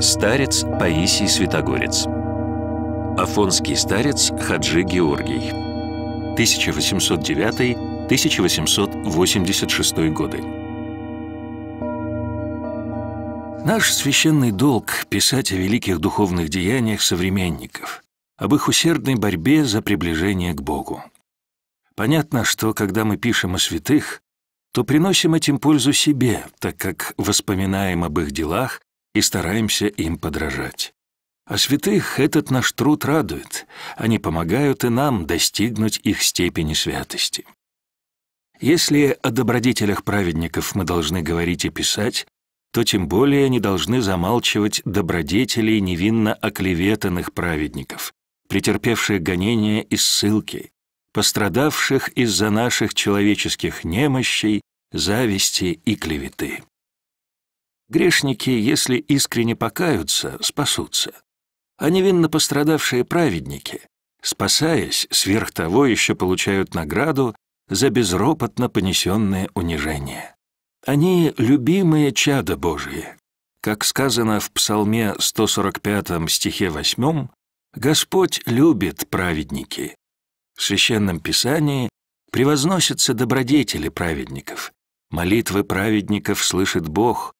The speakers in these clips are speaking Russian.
Старец Паисий Святогорец. Афонский старец Хаджи Георгий. 1809-1886 годы. Наш священный долг – писать о великих духовных деяниях современников, об их усердной борьбе за приближение к Богу. Понятно, что когда мы пишем о святых, то приносим этим пользу себе, так как воспоминаем об их делах и стараемся им подражать. А святых этот наш труд радует, они помогают и нам достигнуть их степени святости. Если о добродетелях праведников мы должны говорить и писать, то тем более они должны замалчивать добродетелей невинно оклеветанных праведников, претерпевших гонения и ссылки, пострадавших из-за наших человеческих немощей, зависти и клеветы. Грешники, если искренне покаются, спасутся. А невинно пострадавшие праведники, спасаясь, сверх того еще получают награду за безропотно понесенное унижение. Они — любимые чада Божие. Как сказано в Псалме 145 стихе 8, «Господь любит праведники». В Священном Писании превозносятся добродетели праведников. Молитвы праведников слышит Бог,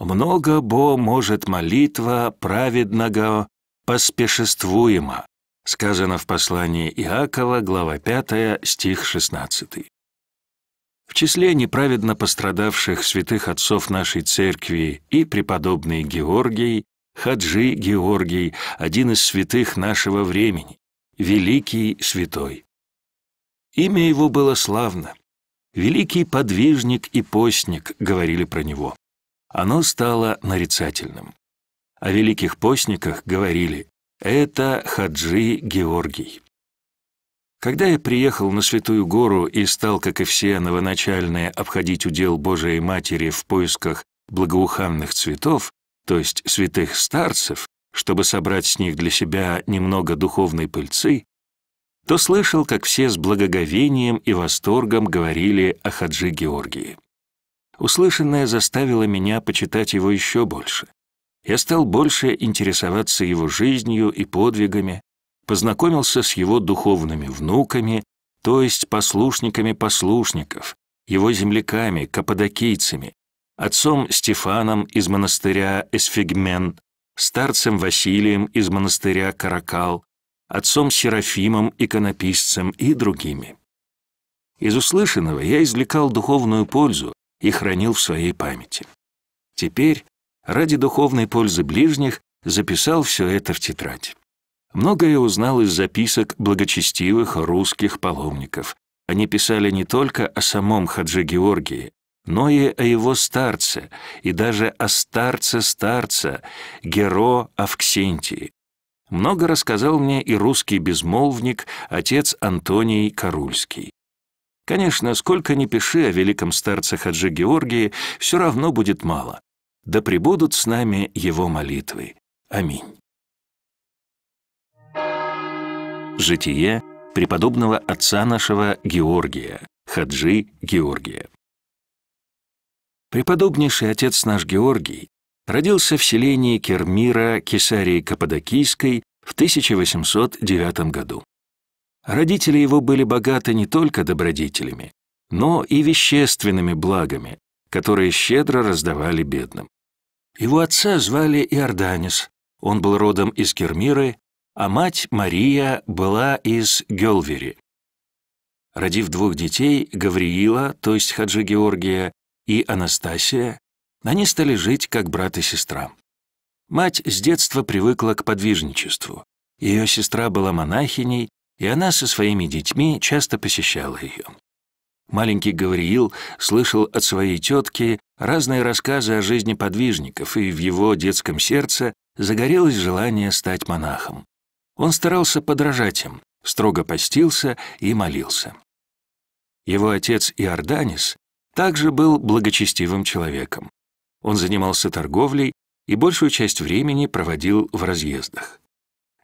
много бо может молитва праведного поспешествуема, сказано в послании Иакова, глава 5, стих 16. В числе неправедно пострадавших святых отцов нашей церкви и преподобный Георгий, Хаджи Георгий, один из святых нашего времени, великий святой. Имя его было славно. «Великий подвижник и постник», — говорили про него оно стало нарицательным. О великих постниках говорили «это Хаджи Георгий». Когда я приехал на Святую Гору и стал, как и все новоначальные, обходить удел Божией Матери в поисках благоуханных цветов, то есть святых старцев, чтобы собрать с них для себя немного духовной пыльцы, то слышал, как все с благоговением и восторгом говорили о Хаджи Георгии. Услышанное заставило меня почитать его еще больше. Я стал больше интересоваться его жизнью и подвигами, познакомился с его духовными внуками, то есть послушниками послушников, его земляками, каппадокийцами, отцом Стефаном из монастыря Эсфигмен, старцем Василием из монастыря Каракал, отцом Серафимом, иконописцем и другими. Из услышанного я извлекал духовную пользу, и хранил в своей памяти. Теперь, ради духовной пользы ближних, записал все это в тетрадь. Многое узнал из записок благочестивых русских паломников. Они писали не только о самом Хаджи Георгии, но и о его старце, и даже о старце-старца, Геро Авксентии. Много рассказал мне и русский безмолвник, отец Антоний Карульский. Конечно, сколько ни пиши о великом старце Хаджи Георгии, все равно будет мало. Да пребудут с нами его молитвы. Аминь. Житие преподобного отца нашего Георгия, Хаджи Георгия. Преподобнейший отец наш Георгий родился в селении Кермира Кесарии Каппадокийской в 1809 году. Родители его были богаты не только добродетелями, но и вещественными благами, которые щедро раздавали бедным. Его отца звали Иорданис, он был родом из Кермиры, а мать Мария была из Гелвери. Родив двух детей, Гавриила, то есть Хаджи Георгия, и Анастасия, они стали жить как брат и сестра. Мать с детства привыкла к подвижничеству. Ее сестра была монахиней, и она со своими детьми часто посещала ее. Маленький Гавриил слышал от своей тетки разные рассказы о жизни подвижников, и в его детском сердце загорелось желание стать монахом. Он старался подражать им, строго постился и молился. Его отец Иорданис также был благочестивым человеком. Он занимался торговлей и большую часть времени проводил в разъездах.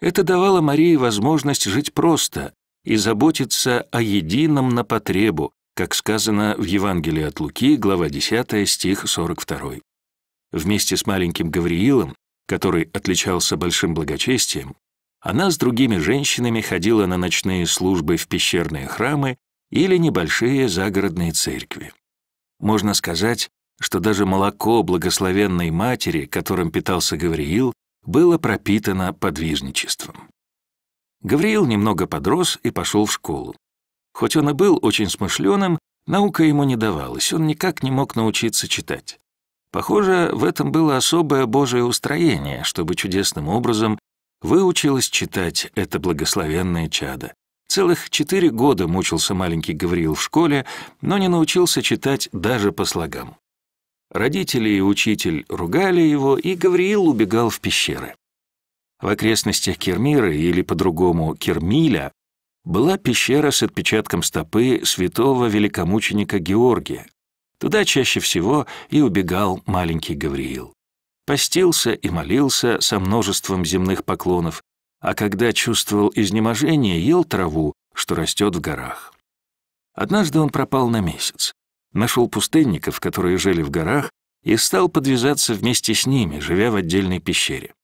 Это давало Марии возможность жить просто и заботиться о едином на потребу, как сказано в Евангелии от Луки, глава 10, стих 42. Вместе с маленьким Гавриилом, который отличался большим благочестием, она с другими женщинами ходила на ночные службы в пещерные храмы или небольшие загородные церкви. Можно сказать, что даже молоко благословенной матери, которым питался Гавриил, было пропитано подвижничеством. Гавриил немного подрос и пошел в школу. Хоть он и был очень смышленым, наука ему не давалась, он никак не мог научиться читать. Похоже, в этом было особое божие устроение, чтобы чудесным образом выучилась читать это благословенное чадо. Целых четыре года мучился маленький Гавриил в школе, но не научился читать даже по слогам. Родители и учитель ругали его, и Гавриил убегал в пещеры. В окрестностях Кермира, или по-другому Кермиля, была пещера с отпечатком стопы святого великомученика Георгия. Туда чаще всего и убегал маленький Гавриил. Постился и молился со множеством земных поклонов, а когда чувствовал изнеможение, ел траву, что растет в горах. Однажды он пропал на месяц. Нашел пустынников, которые жили в горах, и стал подвязаться вместе с ними, живя в отдельной пещере.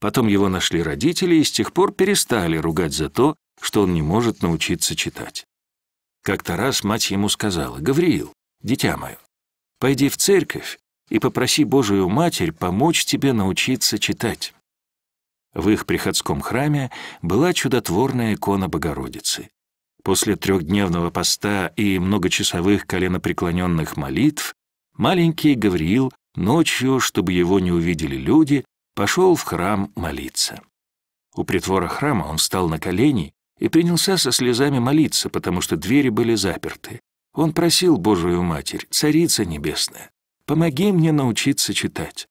Потом его нашли родители и с тех пор перестали ругать за то, что он не может научиться читать. Как-то раз мать ему сказала, «Гавриил, дитя мое, пойди в церковь и попроси Божию Матерь помочь тебе научиться читать». В их приходском храме была чудотворная икона Богородицы. После трехдневного поста и многочасовых коленопреклоненных молитв маленький Гавриил ночью, чтобы его не увидели люди, пошел в храм молиться. У притвора храма он встал на колени и принялся со слезами молиться, потому что двери были заперты. Он просил Божию Матерь, Царица Небесная, помоги мне научиться читать.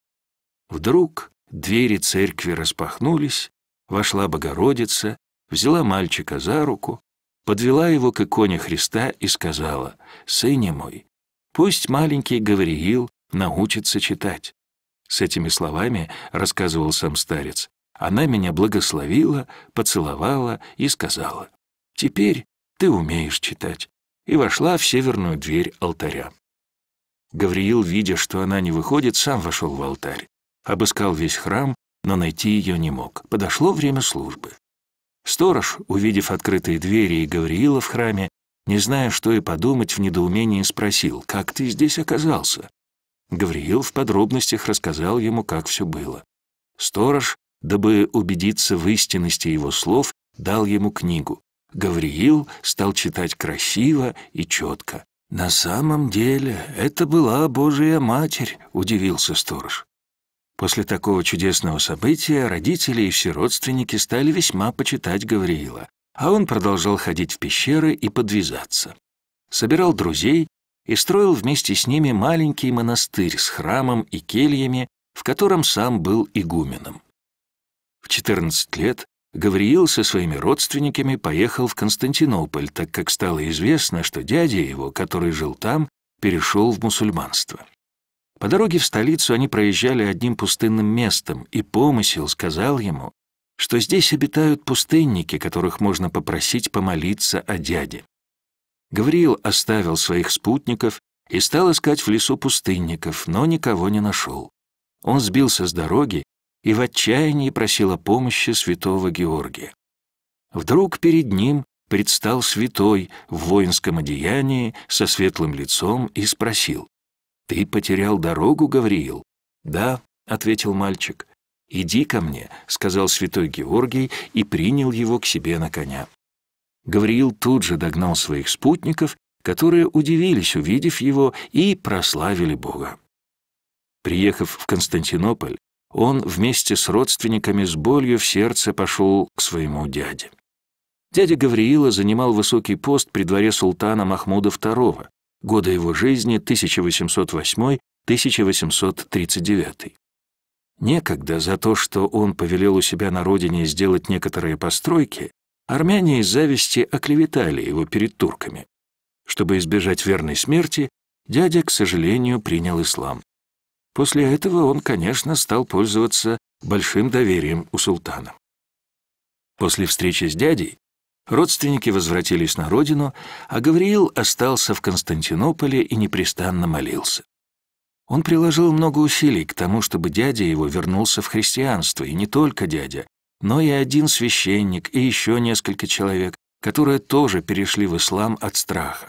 Вдруг двери церкви распахнулись, вошла Богородица, взяла мальчика за руку подвела его к иконе Христа и сказала, «Сыне мой, пусть маленький Гавриил научится читать». С этими словами, рассказывал сам старец, она меня благословила, поцеловала и сказала, «Теперь ты умеешь читать», и вошла в северную дверь алтаря. Гавриил, видя, что она не выходит, сам вошел в алтарь. Обыскал весь храм, но найти ее не мог. Подошло время службы. Сторож, увидев открытые двери и Гавриила в храме, не зная, что и подумать, в недоумении спросил, «Как ты здесь оказался?» Гавриил в подробностях рассказал ему, как все было. Сторож, дабы убедиться в истинности его слов, дал ему книгу. Гавриил стал читать красиво и четко. «На самом деле, это была Божья Матерь», — удивился сторож. После такого чудесного события родители и все родственники стали весьма почитать Гавриила, а он продолжал ходить в пещеры и подвязаться. Собирал друзей и строил вместе с ними маленький монастырь с храмом и кельями, в котором сам был игуменом. В 14 лет Гавриил со своими родственниками поехал в Константинополь, так как стало известно, что дядя его, который жил там, перешел в мусульманство. По дороге в столицу они проезжали одним пустынным местом, и помысел сказал ему, что здесь обитают пустынники, которых можно попросить помолиться о дяде. Гавриил оставил своих спутников и стал искать в лесу пустынников, но никого не нашел. Он сбился с дороги и в отчаянии просил о помощи святого Георгия. Вдруг перед ним предстал святой в воинском одеянии со светлым лицом и спросил, «Ты потерял дорогу, Гавриил?» «Да», — ответил мальчик. «Иди ко мне», — сказал святой Георгий и принял его к себе на коня. Гавриил тут же догнал своих спутников, которые удивились, увидев его, и прославили Бога. Приехав в Константинополь, он вместе с родственниками с болью в сердце пошел к своему дяде. Дядя Гавриила занимал высокий пост при дворе султана Махмуда II, годы его жизни 1808-1839. Некогда за то, что он повелел у себя на родине сделать некоторые постройки, армяне из зависти оклеветали его перед турками. Чтобы избежать верной смерти, дядя, к сожалению, принял ислам. После этого он, конечно, стал пользоваться большим доверием у султана. После встречи с дядей Родственники возвратились на родину, а Гавриил остался в Константинополе и непрестанно молился. Он приложил много усилий к тому, чтобы дядя его вернулся в христианство, и не только дядя, но и один священник и еще несколько человек, которые тоже перешли в ислам от страха.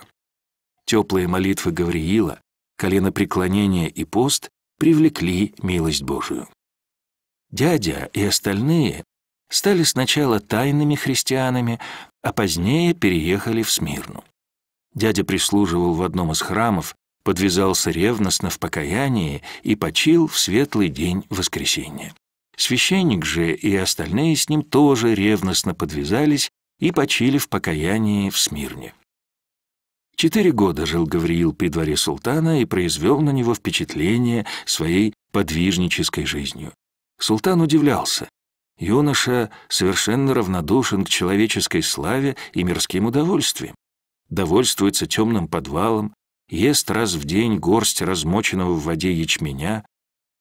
Теплые молитвы Гавриила, коленопреклонение и пост привлекли милость Божию. Дядя и остальные стали сначала тайными христианами, а позднее переехали в Смирну. Дядя прислуживал в одном из храмов, подвязался ревностно в покаянии и почил в светлый день воскресенья. Священник же и остальные с ним тоже ревностно подвязались и почили в покаянии в Смирне. Четыре года жил Гавриил при дворе султана и произвел на него впечатление своей подвижнической жизнью. Султан удивлялся, Юноша совершенно равнодушен к человеческой славе и мирским удовольствиям. Довольствуется темным подвалом, ест раз в день горсть размоченного в воде ячменя,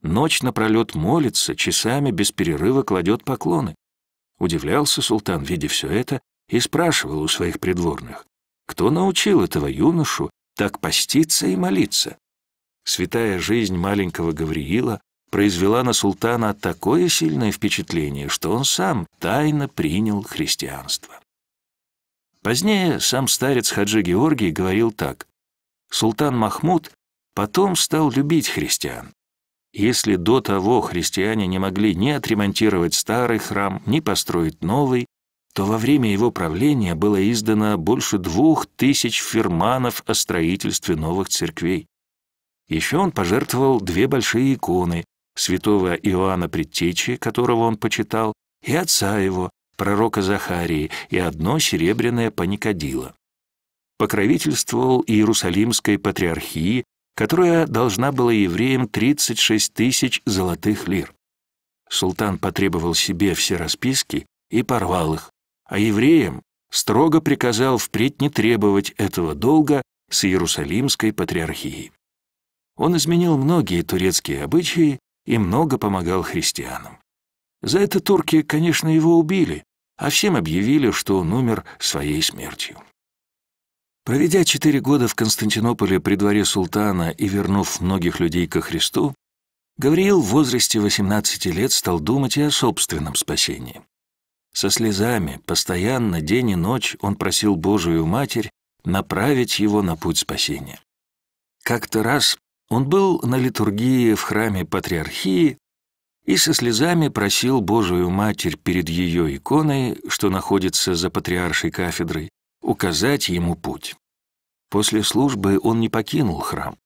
ночь напролет молится, часами без перерыва кладет поклоны. Удивлялся султан, видя все это, и спрашивал у своих придворных, кто научил этого юношу так поститься и молиться? Святая жизнь маленького Гавриила произвела на султана такое сильное впечатление, что он сам тайно принял христианство. Позднее сам старец Хаджи Георгий говорил так. Султан Махмуд потом стал любить христиан. Если до того христиане не могли ни отремонтировать старый храм, ни построить новый, то во время его правления было издано больше двух тысяч фирманов о строительстве новых церквей. Еще он пожертвовал две большие иконы, святого Иоанна Предтечи, которого он почитал, и отца его, пророка Захарии, и одно серебряное паникадило. Покровительствовал Иерусалимской патриархии, которая должна была евреям 36 тысяч золотых лир. Султан потребовал себе все расписки и порвал их, а евреям строго приказал впредь не требовать этого долга с Иерусалимской патриархии. Он изменил многие турецкие обычаи и много помогал христианам. За это турки, конечно, его убили, а всем объявили, что он умер своей смертью. Проведя четыре года в Константинополе при дворе султана и вернув многих людей ко Христу, Гавриил в возрасте 18 лет стал думать и о собственном спасении. Со слезами, постоянно, день и ночь он просил Божию Матерь направить его на путь спасения. Как-то раз он был на литургии в храме Патриархии и со слезами просил Божию Матерь перед ее иконой, что находится за патриаршей кафедрой, указать ему путь. После службы он не покинул храм,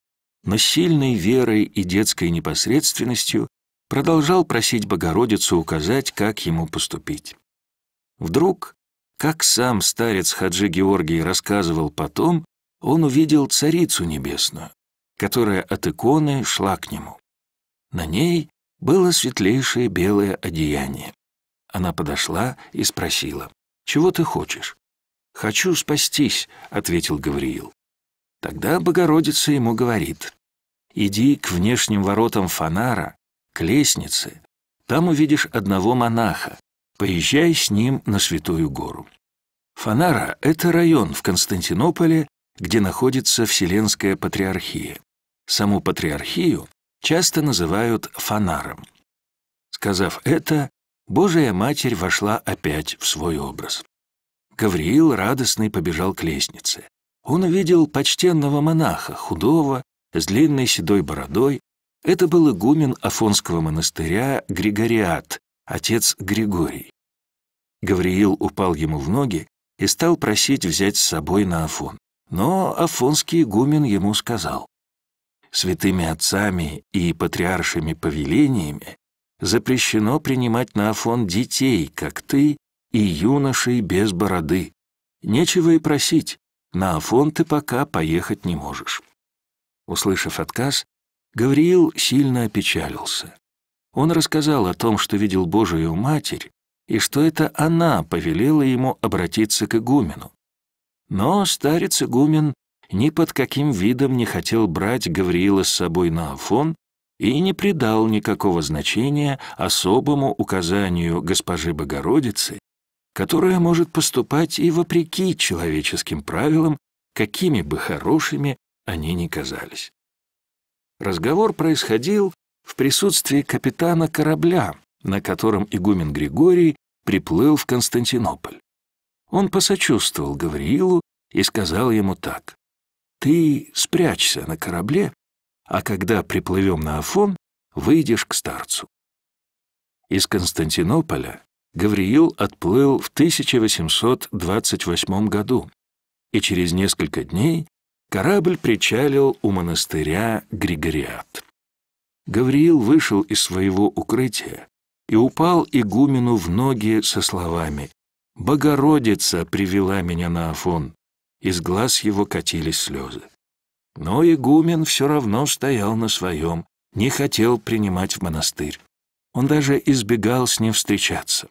но с сильной верой и детской непосредственностью продолжал просить Богородицу указать, как ему поступить. Вдруг, как сам старец Хаджи Георгий рассказывал потом, он увидел Царицу Небесную которая от иконы шла к нему. На ней было светлейшее белое одеяние. Она подошла и спросила, «Чего ты хочешь?» «Хочу спастись», — ответил Гавриил. Тогда Богородица ему говорит, «Иди к внешним воротам фонара, к лестнице, там увидишь одного монаха, поезжай с ним на Святую гору». Фонара — это район в Константинополе, где находится Вселенская Патриархия. Саму патриархию часто называют фонаром. Сказав это, Божия Матерь вошла опять в свой образ. Гавриил радостный побежал к лестнице. Он увидел почтенного монаха, худого, с длинной седой бородой. Это был игумен Афонского монастыря Григориат, отец Григорий. Гавриил упал ему в ноги и стал просить взять с собой на Афон. Но афонский игумен ему сказал, святыми отцами и патриаршими повелениями, запрещено принимать на Афон детей, как ты, и юношей без бороды. Нечего и просить, на Афон ты пока поехать не можешь». Услышав отказ, Гавриил сильно опечалился. Он рассказал о том, что видел Божию Матерь, и что это она повелела ему обратиться к игумену. Но старец игумен ни под каким видом не хотел брать Гавриила с собой на Афон и не придал никакого значения особому указанию госпожи Богородицы, которая может поступать и вопреки человеческим правилам, какими бы хорошими они ни казались. Разговор происходил в присутствии капитана корабля, на котором игумен Григорий приплыл в Константинополь. Он посочувствовал Гавриилу и сказал ему так. Ты спрячься на корабле, а когда приплывем на Афон, выйдешь к старцу. Из Константинополя Гавриил отплыл в 1828 году, и через несколько дней корабль причалил у монастыря Григориат. Гавриил вышел из своего укрытия и упал игумену в ноги со словами «Богородица привела меня на Афон, из глаз его катились слезы. Но игумен все равно стоял на своем, не хотел принимать в монастырь. Он даже избегал с ним встречаться.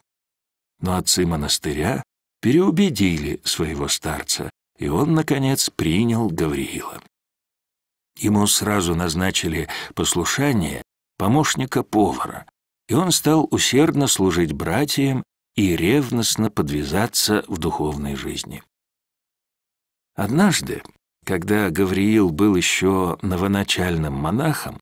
Но отцы монастыря переубедили своего старца, и он, наконец, принял Гавриила. Ему сразу назначили послушание помощника повара, и он стал усердно служить братьям и ревностно подвязаться в духовной жизни. Однажды, когда Гавриил был еще новоначальным монахом,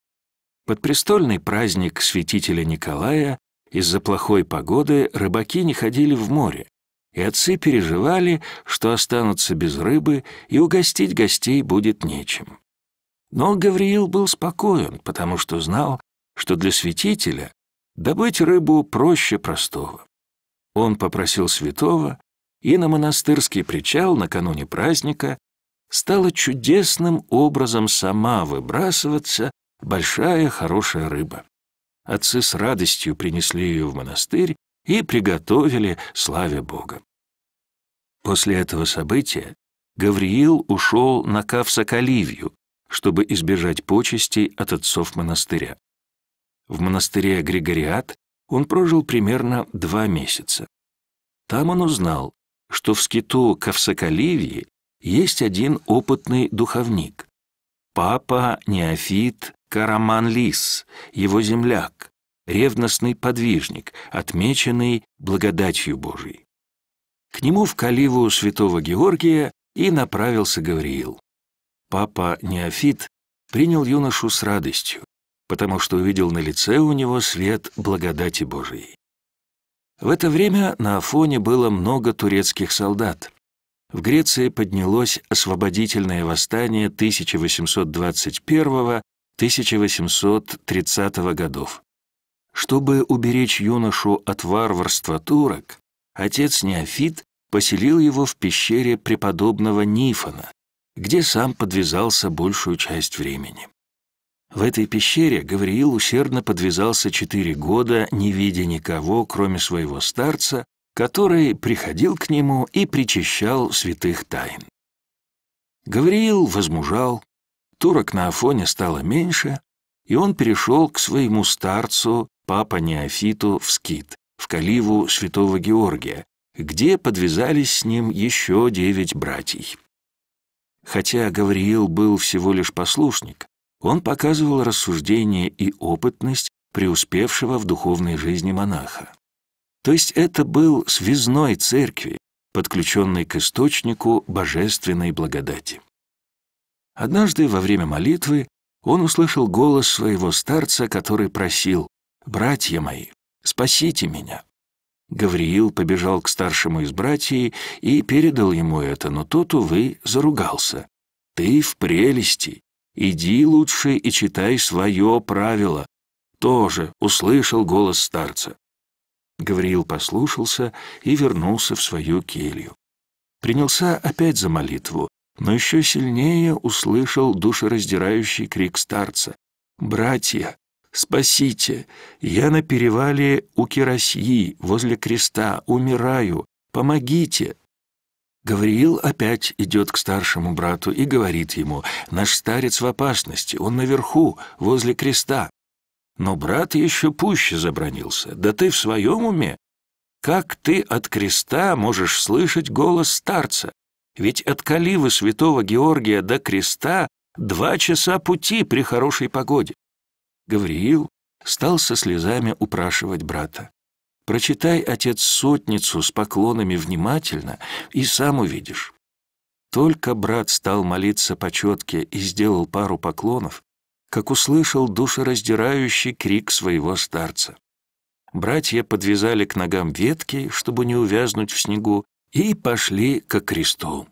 под престольный праздник святителя Николая из-за плохой погоды рыбаки не ходили в море, и отцы переживали, что останутся без рыбы и угостить гостей будет нечем. Но Гавриил был спокоен, потому что знал, что для святителя добыть рыбу проще простого. Он попросил святого, и на монастырский причал накануне праздника стала чудесным образом сама выбрасываться большая хорошая рыба. Отцы с радостью принесли ее в монастырь и приготовили славе Бога. После этого события Гавриил ушел на Кавсакаливью, чтобы избежать почестей от отцов монастыря. В монастыре Григориат он прожил примерно два месяца. Там он узнал, что в скиту Ковсоколивии есть один опытный духовник. Папа Неофит Караманлис, его земляк, ревностный подвижник, отмеченный благодатью Божией. К нему в каливу святого Георгия и направился Гавриил. Папа Неофит принял юношу с радостью, потому что увидел на лице у него свет благодати Божией. В это время на Афоне было много турецких солдат. В Греции поднялось освободительное восстание 1821-1830 годов. Чтобы уберечь юношу от варварства турок, отец Неофит поселил его в пещере преподобного Нифона, где сам подвязался большую часть времени. В этой пещере Гавриил усердно подвязался четыре года, не видя никого, кроме своего старца, который приходил к нему и причащал святых тайн. Гавриил возмужал, турок на Афоне стало меньше, и он перешел к своему старцу, папа Неофиту, в Скит, в Каливу святого Георгия, где подвязались с ним еще девять братьей, Хотя Гавриил был всего лишь послушник, он показывал рассуждение и опытность преуспевшего в духовной жизни монаха. То есть это был связной церкви, подключенный к источнику божественной благодати. Однажды во время молитвы он услышал голос своего старца, который просил «Братья мои, спасите меня». Гавриил побежал к старшему из братьев и передал ему это, но тот, увы, заругался. «Ты в прелести! Иди лучше и читай свое правило. Тоже услышал голос старца. Гавриил послушался и вернулся в свою келью. Принялся опять за молитву, но еще сильнее услышал душераздирающий крик старца. «Братья, спасите! Я на перевале у Киросьи, возле креста, умираю! Помогите!» Гавриил опять идет к старшему брату и говорит ему, «Наш старец в опасности, он наверху, возле креста». Но брат еще пуще забронился. «Да ты в своем уме? Как ты от креста можешь слышать голос старца? Ведь от Каливы святого Георгия до креста два часа пути при хорошей погоде». Гавриил стал со слезами упрашивать брата. Прочитай, отец, сотницу с поклонами внимательно, и сам увидишь. Только брат стал молиться по четке и сделал пару поклонов, как услышал душераздирающий крик своего старца. Братья подвязали к ногам ветки, чтобы не увязнуть в снегу, и пошли ко кресту.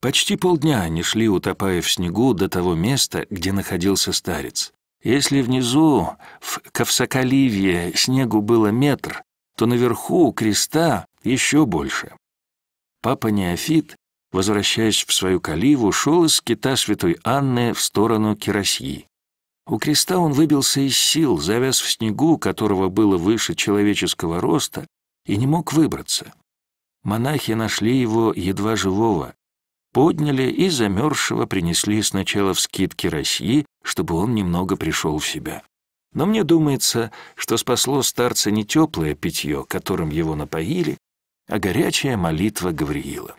Почти полдня они шли, утопая в снегу, до того места, где находился старец. Если внизу, в Ковсоколивье, снегу было метр, то наверху у креста еще больше. Папа Неофит, возвращаясь в свою каливу, шел из кита святой Анны в сторону Киросьи. У креста он выбился из сил, завяз в снегу, которого было выше человеческого роста, и не мог выбраться. Монахи нашли его едва живого, подняли и замерзшего принесли сначала в скитки России, чтобы он немного пришел в себя. Но мне думается, что спасло старца не теплое питье, которым его напоили, а горячая молитва Гавриила.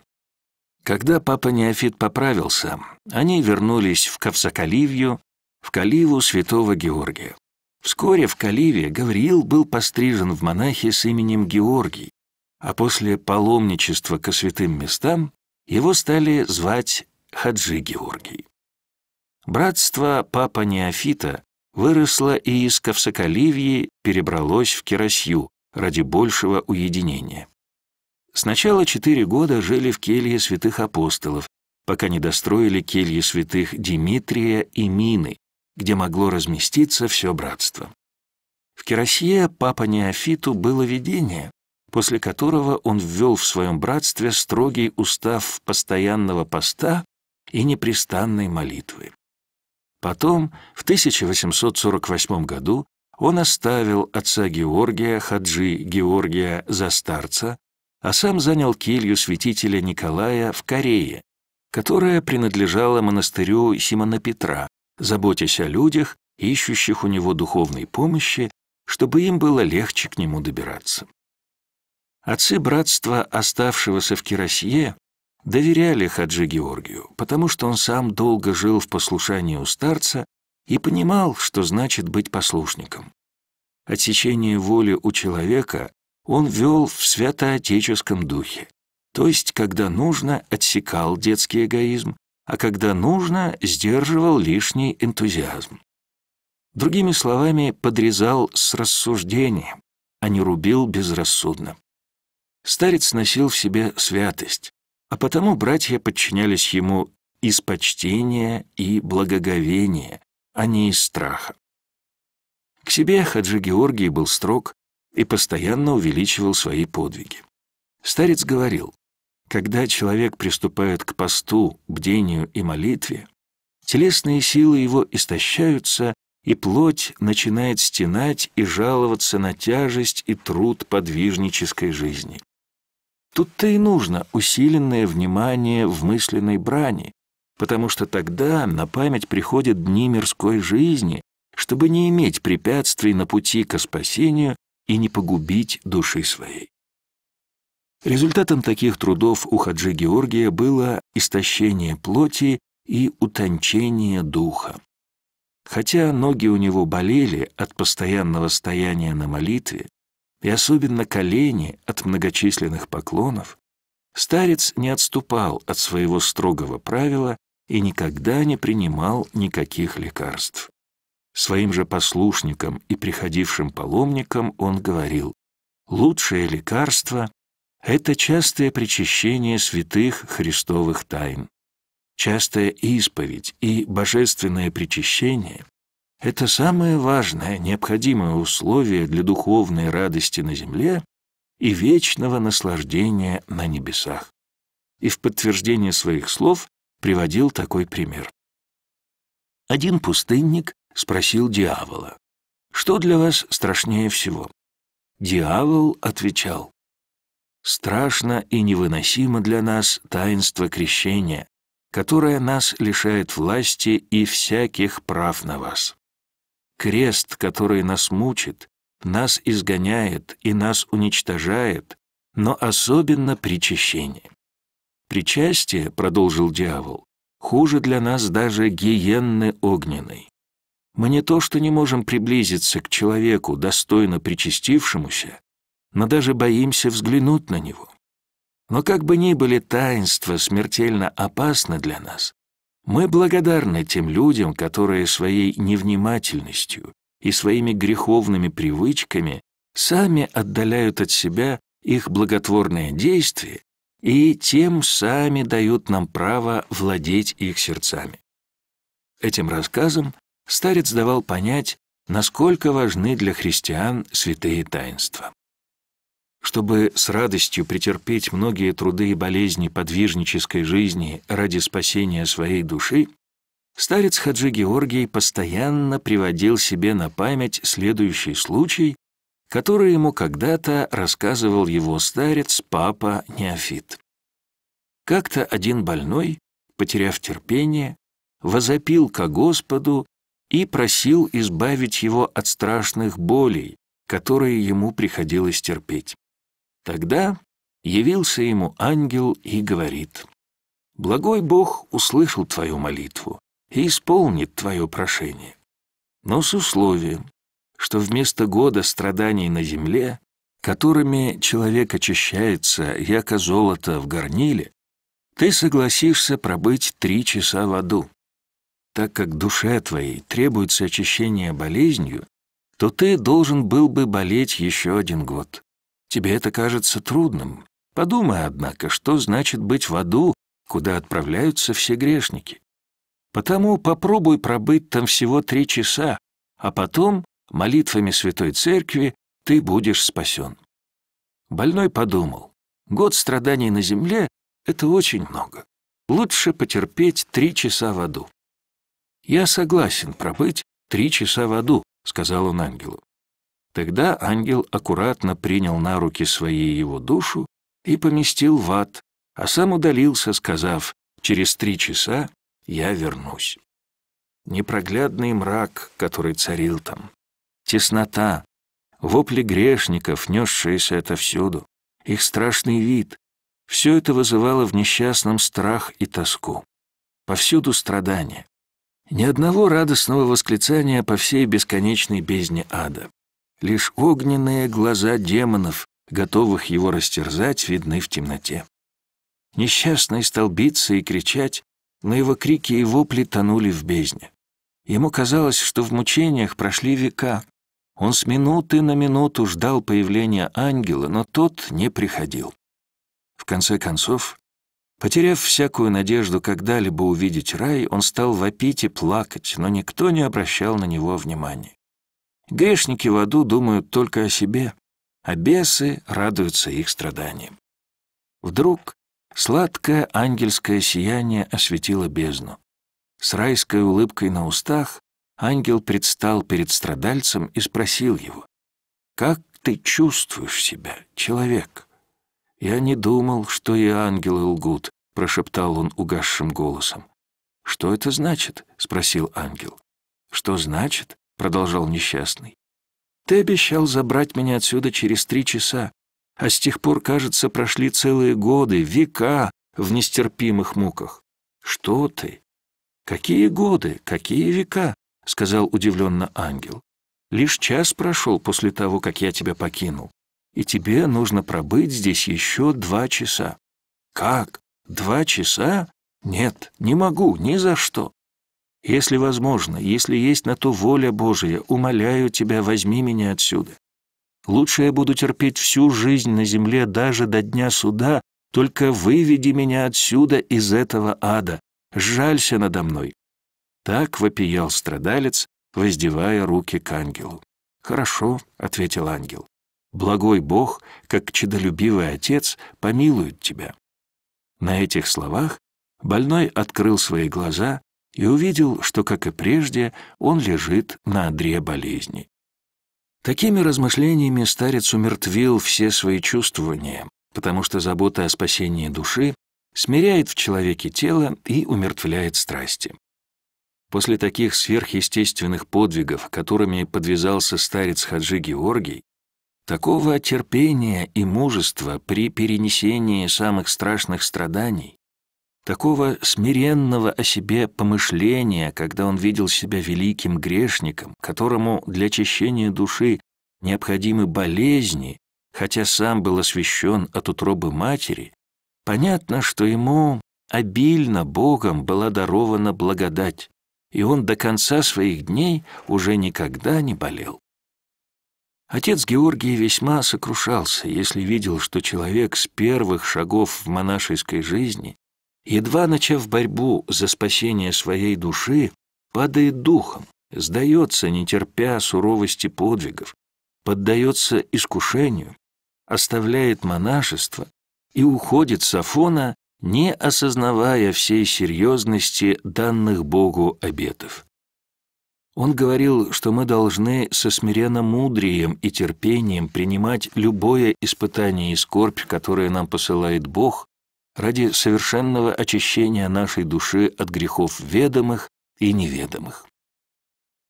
Когда папа Неофит поправился, они вернулись в Кавсакаливью, в Каливу святого Георгия. Вскоре в Каливе Гавриил был пострижен в монахи с именем Георгий, а после паломничества ко святым местам его стали звать Хаджи Георгий. Братство папа Неофита выросло и из Ковсоколивьи перебралось в Киросью ради большего уединения. Сначала четыре года жили в келье святых апостолов, пока не достроили келье святых Димитрия и Мины, где могло разместиться все братство. В Киросье папа Неофиту было видение, после которого он ввел в своем братстве строгий устав постоянного поста и непрестанной молитвы. Потом, в 1848 году, он оставил отца Георгия, хаджи Георгия за старца, а сам занял келью святителя Николая в Корее, которая принадлежала монастырю Симона Петра, заботясь о людях, ищущих у него духовной помощи, чтобы им было легче к нему добираться. Отцы братства, оставшегося в Кирасье, доверяли Хаджи Георгию, потому что он сам долго жил в послушании у старца и понимал, что значит быть послушником. Отсечение воли у человека он вел в святоотеческом духе, то есть, когда нужно, отсекал детский эгоизм, а когда нужно, сдерживал лишний энтузиазм. Другими словами, подрезал с рассуждением, а не рубил безрассудно. Старец носил в себе святость, а потому братья подчинялись ему из почтения и благоговения, а не из страха. К себе Хаджи Георгий был строг и постоянно увеличивал свои подвиги. Старец говорил, когда человек приступает к посту, бдению и молитве, телесные силы его истощаются, и плоть начинает стенать и жаловаться на тяжесть и труд подвижнической жизни. Тут-то и нужно усиленное внимание в мысленной брани, потому что тогда на память приходят дни мирской жизни, чтобы не иметь препятствий на пути к спасению и не погубить души своей. Результатом таких трудов у Хаджи Георгия было истощение плоти и утончение духа. Хотя ноги у него болели от постоянного стояния на молитве, и особенно колени от многочисленных поклонов, старец не отступал от своего строгого правила и никогда не принимал никаких лекарств. Своим же послушникам и приходившим паломникам он говорил, «Лучшее лекарство — это частое причащение святых христовых тайн. Частая исповедь и божественное причащение это самое важное, необходимое условие для духовной радости на земле и вечного наслаждения на небесах. И в подтверждение своих слов приводил такой пример. Один пустынник спросил дьявола, «Что для вас страшнее всего?» Дьявол отвечал, «Страшно и невыносимо для нас таинство крещения, которое нас лишает власти и всяких прав на вас». Крест, который нас мучит, нас изгоняет и нас уничтожает, но особенно причащение. Причастие, продолжил дьявол, хуже для нас даже гиенны огненной. Мы не то что не можем приблизиться к человеку, достойно причастившемуся, но даже боимся взглянуть на него. Но как бы ни были таинства смертельно опасны для нас, мы благодарны тем людям, которые своей невнимательностью и своими греховными привычками сами отдаляют от себя их благотворное действие и тем сами дают нам право владеть их сердцами. Этим рассказом старец давал понять, насколько важны для христиан святые таинства чтобы с радостью претерпеть многие труды и болезни подвижнической жизни ради спасения своей души, старец Хаджи Георгий постоянно приводил себе на память следующий случай, который ему когда-то рассказывал его старец папа Неофит. Как-то один больной, потеряв терпение, возопил ко Господу и просил избавить его от страшных болей, которые ему приходилось терпеть. Тогда явился ему ангел и говорит, «Благой Бог услышал твою молитву и исполнит твое прошение, но с условием, что вместо года страданий на земле, которыми человек очищается, яко золото в горниле, ты согласишься пробыть три часа в аду. Так как душе твоей требуется очищение болезнью, то ты должен был бы болеть еще один год. Тебе это кажется трудным. Подумай, однако, что значит быть в аду, куда отправляются все грешники. Потому попробуй пробыть там всего три часа, а потом молитвами Святой Церкви ты будешь спасен. Больной подумал, год страданий на земле — это очень много. Лучше потерпеть три часа в аду. «Я согласен пробыть три часа в аду», — сказал он ангелу. Тогда ангел аккуратно принял на руки свои его душу и поместил в ад, а сам удалился, сказав «Через три часа я вернусь». Непроглядный мрак, который царил там, теснота, вопли грешников, несшиеся отовсюду, их страшный вид — все это вызывало в несчастном страх и тоску. Повсюду страдания. Ни одного радостного восклицания по всей бесконечной бездне ада. Лишь огненные глаза демонов, готовых его растерзать, видны в темноте. Несчастный стал биться и кричать, но его крики и вопли тонули в бездне. Ему казалось, что в мучениях прошли века. Он с минуты на минуту ждал появления ангела, но тот не приходил. В конце концов, потеряв всякую надежду когда-либо увидеть рай, он стал вопить и плакать, но никто не обращал на него внимания. Грешники в аду думают только о себе, а бесы радуются их страданиям. Вдруг сладкое ангельское сияние осветило бездну. С райской улыбкой на устах ангел предстал перед страдальцем и спросил его, «Как ты чувствуешь себя, человек?» «Я не думал, что и ангелы лгут», — прошептал он угасшим голосом. «Что это значит?» — спросил ангел. «Что значит? — продолжал несчастный. «Ты обещал забрать меня отсюда через три часа, а с тех пор, кажется, прошли целые годы, века в нестерпимых муках. Что ты? Какие годы, какие века?» — сказал удивленно ангел. «Лишь час прошел после того, как я тебя покинул, и тебе нужно пробыть здесь еще два часа». «Как? Два часа? Нет, не могу, ни за что». Если возможно, если есть на то воля Божия, умоляю тебя, возьми меня отсюда. Лучше я буду терпеть всю жизнь на земле даже до дня суда, только выведи меня отсюда из этого ада, жалься надо мной». Так вопиял страдалец, воздевая руки к ангелу. «Хорошо», — ответил ангел. «Благой Бог, как чедолюбивый отец, помилует тебя». На этих словах больной открыл свои глаза и увидел, что, как и прежде, он лежит на одре болезни. Такими размышлениями старец умертвил все свои чувствования, потому что забота о спасении души смиряет в человеке тело и умертвляет страсти. После таких сверхъестественных подвигов, которыми подвязался старец Хаджи Георгий, такого терпения и мужества при перенесении самых страшных страданий такого смиренного о себе помышления, когда он видел себя великим грешником, которому для очищения души необходимы болезни, хотя сам был освящен от утробы матери, понятно, что ему обильно Богом была дарована благодать, и он до конца своих дней уже никогда не болел. Отец Георгий весьма сокрушался, если видел, что человек с первых шагов в монашеской жизни едва начав борьбу за спасение своей души, падает духом, сдается, не терпя суровости подвигов, поддается искушению, оставляет монашество и уходит с Афона, не осознавая всей серьезности данных Богу обетов. Он говорил, что мы должны со смиренно мудрием и терпением принимать любое испытание и скорбь, которое нам посылает Бог, ради совершенного очищения нашей души от грехов ведомых и неведомых.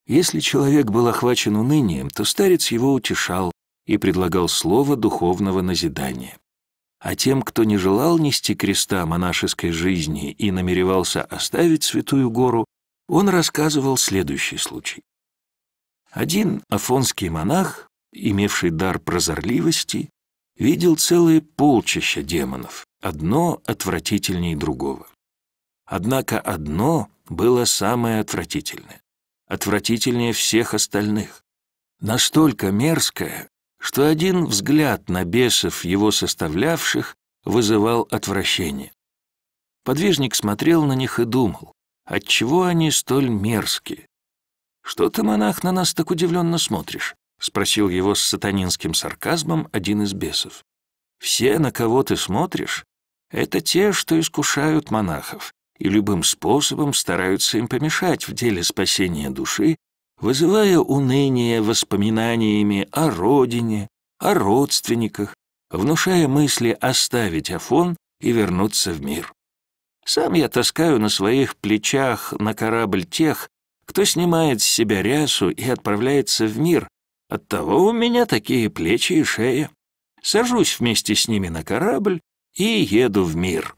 Если человек был охвачен унынием, то старец его утешал и предлагал слово духовного назидания. А тем, кто не желал нести креста монашеской жизни и намеревался оставить Святую Гору, он рассказывал следующий случай. Один афонский монах, имевший дар прозорливости, видел целые полчища демонов, Одно отвратительнее другого. Однако одно было самое отвратительное. Отвратительнее всех остальных. Настолько мерзкое, что один взгляд на бесов, его составлявших, вызывал отвращение. Подвижник смотрел на них и думал, отчего они столь мерзкие. «Что ты, монах, на нас так удивленно смотришь?» — спросил его с сатанинским сарказмом один из бесов. «Все, на кого ты смотришь, это те, что искушают монахов и любым способом стараются им помешать в деле спасения души, вызывая уныние воспоминаниями о родине, о родственниках, внушая мысли оставить Афон и вернуться в мир. Сам я таскаю на своих плечах на корабль тех, кто снимает с себя рясу и отправляется в мир. Оттого у меня такие плечи и шея. Сажусь вместе с ними на корабль и еду в мир».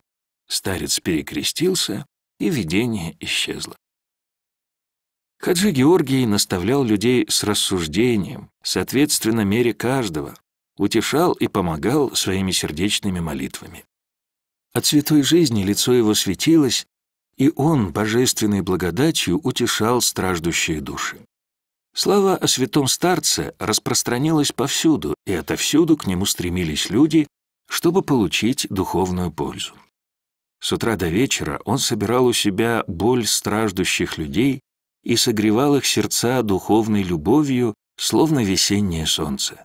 Старец перекрестился, и видение исчезло. Хаджи Георгий наставлял людей с рассуждением, соответственно мере каждого, утешал и помогал своими сердечными молитвами. От святой жизни лицо его светилось, и он божественной благодатью утешал страждущие души. Слава о святом старце распространилась повсюду, и отовсюду к нему стремились люди, чтобы получить духовную пользу. С утра до вечера он собирал у себя боль страждущих людей и согревал их сердца духовной любовью, словно весеннее солнце.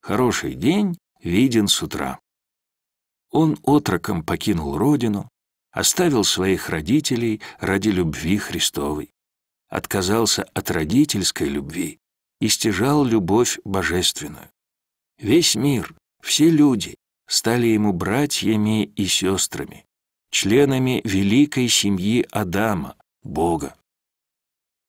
Хороший день виден с утра. Он отроком покинул родину, оставил своих родителей ради любви Христовой, отказался от родительской любви и стяжал любовь божественную. Весь мир, все люди, стали ему братьями и сестрами, членами великой семьи Адама, Бога.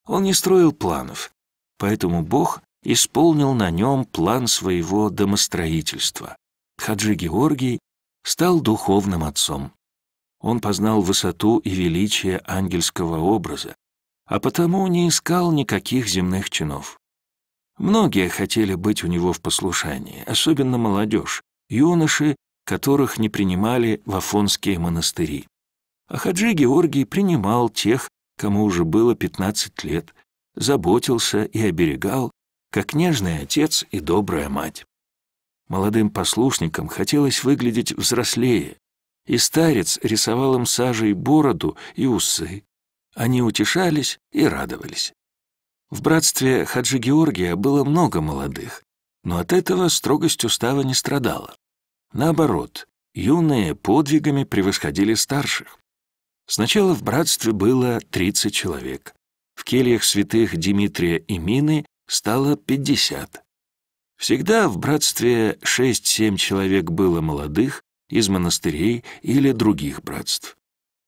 Он не строил планов, поэтому Бог исполнил на нем план своего домостроительства. Хаджи Георгий стал духовным отцом. Он познал высоту и величие ангельского образа, а потому не искал никаких земных чинов. Многие хотели быть у него в послушании, особенно молодежь, юноши, которых не принимали в афонские монастыри. А Хаджи Георгий принимал тех, кому уже было 15 лет, заботился и оберегал, как нежный отец и добрая мать. Молодым послушникам хотелось выглядеть взрослее, и старец рисовал им сажей бороду и усы. Они утешались и радовались. В братстве Хаджи Георгия было много молодых, но от этого строгость устава не страдала. Наоборот, юные подвигами превосходили старших. Сначала в братстве было 30 человек. В кельях святых Димитрия и Мины стало 50. Всегда в братстве 6-7 человек было молодых из монастырей или других братств.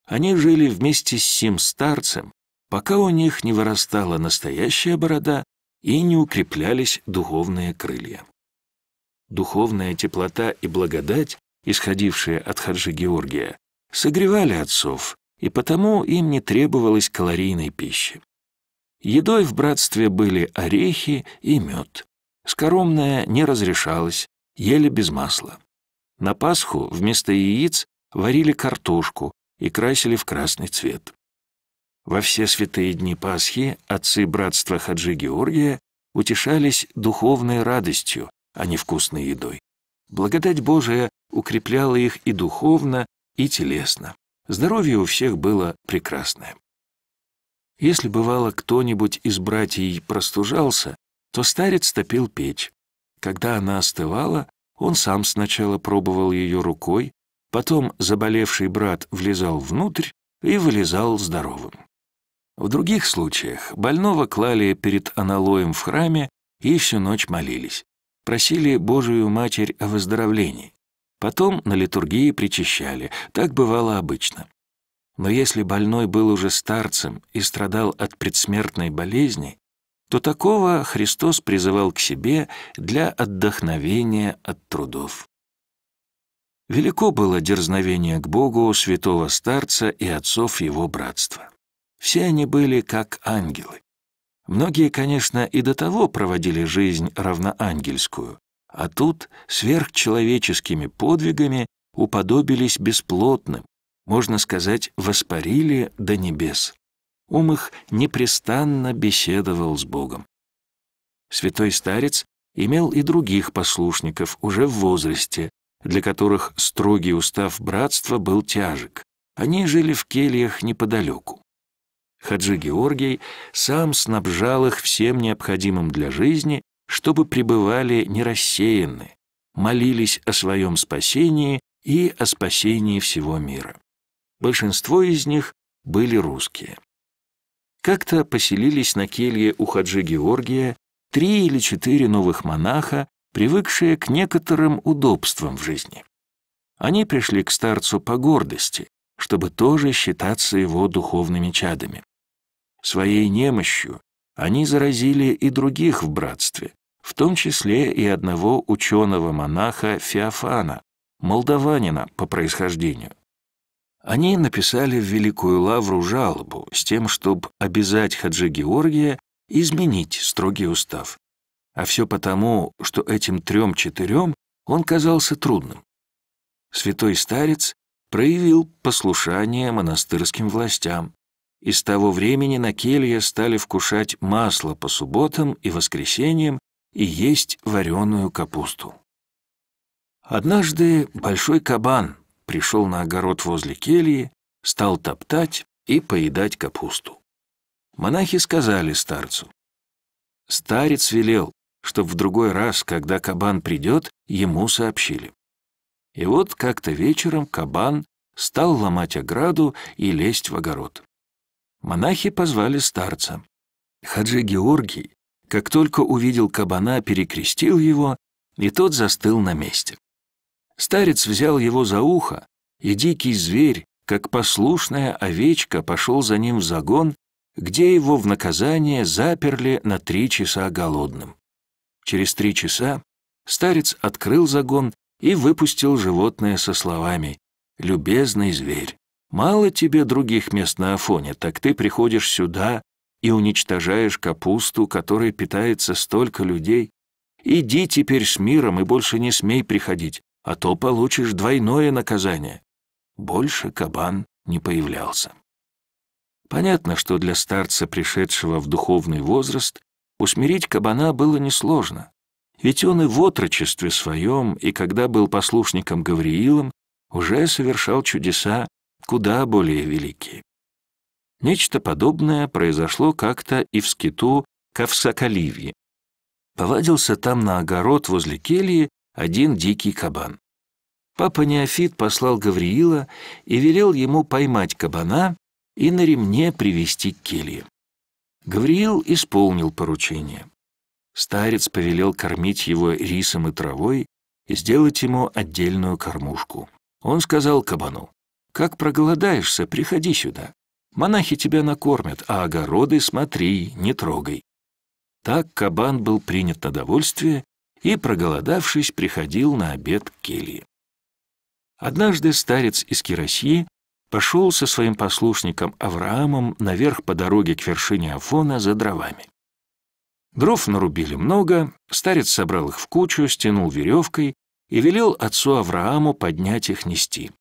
Они жили вместе с сим старцем, пока у них не вырастала настоящая борода и не укреплялись духовные крылья. Духовная теплота и благодать, исходившие от Хаджи Георгия, согревали отцов, и потому им не требовалось калорийной пищи. Едой в братстве были орехи и мед. Скоромное не разрешалось, ели без масла. На Пасху вместо яиц варили картошку и красили в красный цвет. Во все святые дни Пасхи отцы братства Хаджи Георгия утешались духовной радостью, а не вкусной едой. Благодать Божия укрепляла их и духовно, и телесно. Здоровье у всех было прекрасное. Если бывало кто-нибудь из братьев простужался, то старец топил печь. Когда она остывала, он сам сначала пробовал ее рукой, потом заболевший брат влезал внутрь и вылезал здоровым. В других случаях больного клали перед аналоем в храме и всю ночь молились. Просили Божию Матерь о выздоровлении. Потом на литургии причащали, так бывало обычно. Но если больной был уже старцем и страдал от предсмертной болезни, то такого Христос призывал к себе для отдохновения от трудов. Велико было дерзновение к Богу святого старца и отцов его братства. Все они были как ангелы. Многие, конечно, и до того проводили жизнь равноангельскую, а тут сверхчеловеческими подвигами уподобились бесплотным, можно сказать, воспарили до небес. Ум их непрестанно беседовал с Богом. Святой старец имел и других послушников уже в возрасте, для которых строгий устав братства был тяжек. Они жили в кельях неподалеку. Хаджи Георгий сам снабжал их всем необходимым для жизни, чтобы пребывали не рассеяны, молились о своем спасении и о спасении всего мира. Большинство из них были русские. Как-то поселились на келье у Хаджи Георгия три или четыре новых монаха, привыкшие к некоторым удобствам в жизни. Они пришли к старцу по гордости, чтобы тоже считаться его духовными чадами. Своей немощью они заразили и других в братстве, в том числе и одного ученого-монаха Феофана, молдаванина по происхождению. Они написали в Великую Лавру жалобу с тем, чтобы обязать Хаджи Георгия изменить строгий устав. А все потому, что этим трем-четырем он казался трудным. Святой старец проявил послушание монастырским властям, и с того времени на келье стали вкушать масло по субботам и воскресеньям и есть вареную капусту. Однажды большой кабан пришел на огород возле кельи, стал топтать и поедать капусту. Монахи сказали старцу. Старец велел, чтоб в другой раз, когда кабан придет, ему сообщили. И вот как-то вечером кабан стал ломать ограду и лезть в огород. Монахи позвали старца. Хаджи Георгий, как только увидел кабана, перекрестил его, и тот застыл на месте. Старец взял его за ухо, и дикий зверь, как послушная овечка, пошел за ним в загон, где его в наказание заперли на три часа голодным. Через три часа старец открыл загон и выпустил животное со словами «Любезный зверь, Мало тебе других мест на Афоне, так ты приходишь сюда и уничтожаешь капусту, которой питается столько людей. Иди теперь с миром и больше не смей приходить, а то получишь двойное наказание». Больше кабан не появлялся. Понятно, что для старца, пришедшего в духовный возраст, усмирить кабана было несложно. Ведь он и в отрочестве своем, и когда был послушником Гавриилом, уже совершал чудеса, куда более великие. Нечто подобное произошло как-то и в скиту Кавсакаливье. Повадился там на огород возле кельи один дикий кабан. Папа Неофит послал Гавриила и велел ему поймать кабана и на ремне привести к келье. Гавриил исполнил поручение. Старец повелел кормить его рисом и травой и сделать ему отдельную кормушку. Он сказал кабану, как проголодаешься, приходи сюда. Монахи тебя накормят, а огороды смотри, не трогай». Так кабан был принят на довольствие и, проголодавшись, приходил на обед к келье. Однажды старец из Киросьи пошел со своим послушником Авраамом наверх по дороге к вершине Афона за дровами. Дров нарубили много, старец собрал их в кучу, стянул веревкой и велел отцу Аврааму поднять их нести.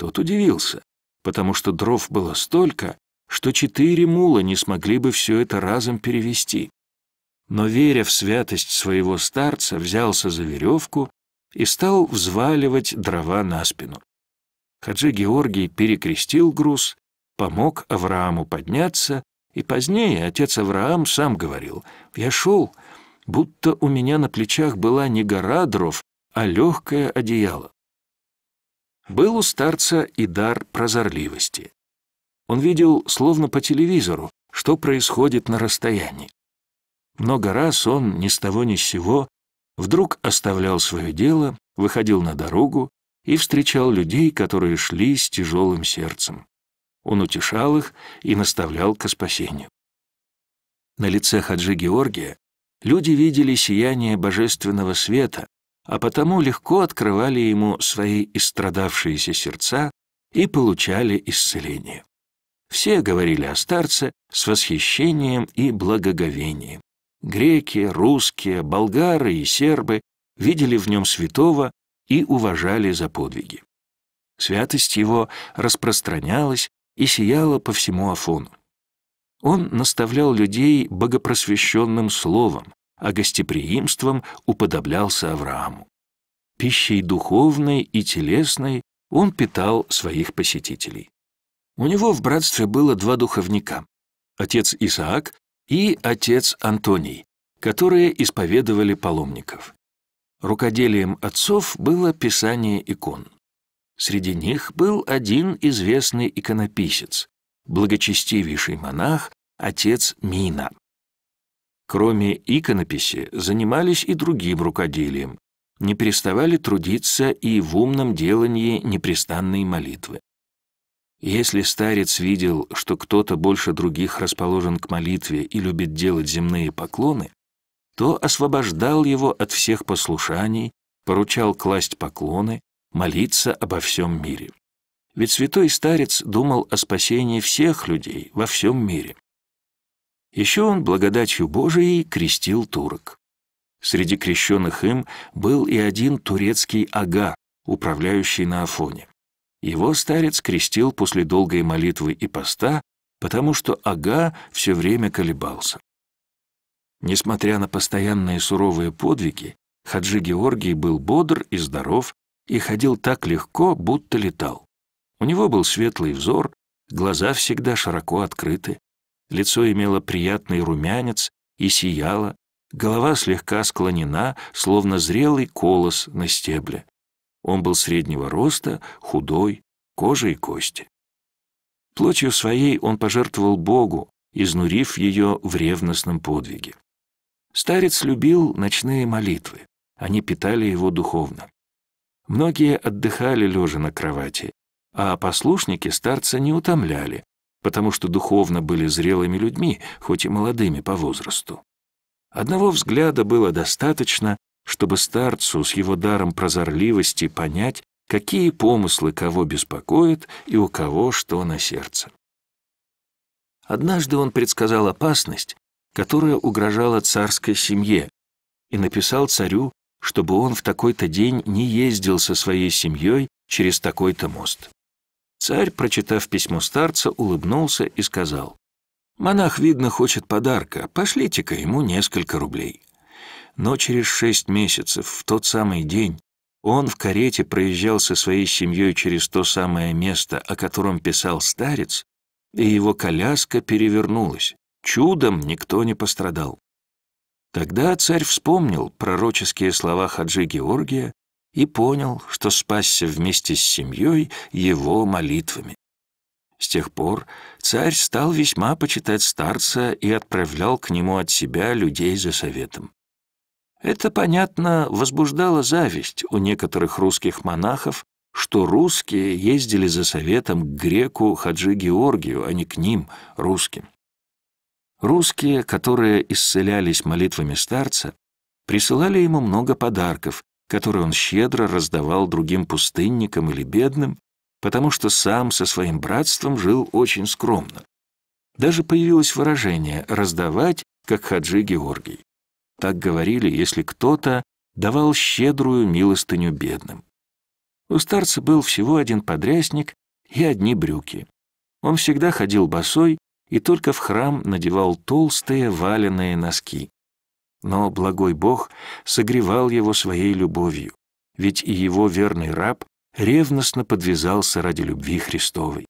Тот удивился, потому что дров было столько, что четыре мула не смогли бы все это разом перевести. Но, веря в святость своего старца, взялся за веревку и стал взваливать дрова на спину. Хаджи Георгий перекрестил груз, помог Аврааму подняться, и позднее отец Авраам сам говорил, «Я шел, будто у меня на плечах была не гора дров, а легкое одеяло. Был у старца и дар прозорливости. Он видел, словно по телевизору, что происходит на расстоянии. Много раз он ни с того ни с сего вдруг оставлял свое дело, выходил на дорогу и встречал людей, которые шли с тяжелым сердцем. Он утешал их и наставлял ко спасению. На лице Хаджи Георгия люди видели сияние божественного света, а потому легко открывали ему свои истрадавшиеся сердца и получали исцеление. Все говорили о старце с восхищением и благоговением. Греки, русские, болгары и сербы видели в нем святого и уважали за подвиги. Святость его распространялась и сияла по всему Афону. Он наставлял людей богопросвещенным словом, а гостеприимством уподоблялся Аврааму. Пищей духовной и телесной он питал своих посетителей. У него в братстве было два духовника – отец Исаак и отец Антоний, которые исповедовали паломников. Рукоделием отцов было писание икон. Среди них был один известный иконописец, благочестивейший монах, отец Мина. Кроме иконописи, занимались и другим рукоделием, не переставали трудиться и в умном делании непрестанной молитвы. Если старец видел, что кто-то больше других расположен к молитве и любит делать земные поклоны, то освобождал его от всех послушаний, поручал класть поклоны, молиться обо всем мире. Ведь святой старец думал о спасении всех людей во всем мире. Еще он, благодатью Божией, крестил турок. Среди крещенных им был и один турецкий ага, управляющий на Афоне. Его старец крестил после долгой молитвы и поста, потому что ага все время колебался. Несмотря на постоянные суровые подвиги, Хаджи Георгий был бодр и здоров и ходил так легко, будто летал. У него был светлый взор, глаза всегда широко открыты, лицо имело приятный румянец и сияло, голова слегка склонена, словно зрелый колос на стебле. Он был среднего роста, худой, кожа и кости. Плотью своей он пожертвовал Богу, изнурив ее в ревностном подвиге. Старец любил ночные молитвы, они питали его духовно. Многие отдыхали лежа на кровати, а послушники старца не утомляли, потому что духовно были зрелыми людьми, хоть и молодыми по возрасту. Одного взгляда было достаточно, чтобы старцу с его даром прозорливости понять, какие помыслы кого беспокоят и у кого что на сердце. Однажды он предсказал опасность, которая угрожала царской семье, и написал царю, чтобы он в такой-то день не ездил со своей семьей через такой-то мост. Царь, прочитав письмо старца, улыбнулся и сказал, «Монах, видно, хочет подарка, пошлите-ка ему несколько рублей». Но через шесть месяцев, в тот самый день, он в карете проезжал со своей семьей через то самое место, о котором писал старец, и его коляска перевернулась. Чудом никто не пострадал. Тогда царь вспомнил пророческие слова Хаджи Георгия и понял, что спасся вместе с семьей его молитвами. С тех пор царь стал весьма почитать старца и отправлял к нему от себя людей за советом. Это, понятно, возбуждало зависть у некоторых русских монахов, что русские ездили за советом к греку Хаджи Георгию, а не к ним, русским. Русские, которые исцелялись молитвами старца, присылали ему много подарков, который он щедро раздавал другим пустынникам или бедным, потому что сам со своим братством жил очень скромно. Даже появилось выражение «раздавать, как Хаджи Георгий». Так говорили, если кто-то давал щедрую милостыню бедным. У старца был всего один подрясник и одни брюки. Он всегда ходил босой и только в храм надевал толстые валеные носки. Но благой Бог согревал его своей любовью, ведь и его верный раб ревностно подвязался ради любви Христовой.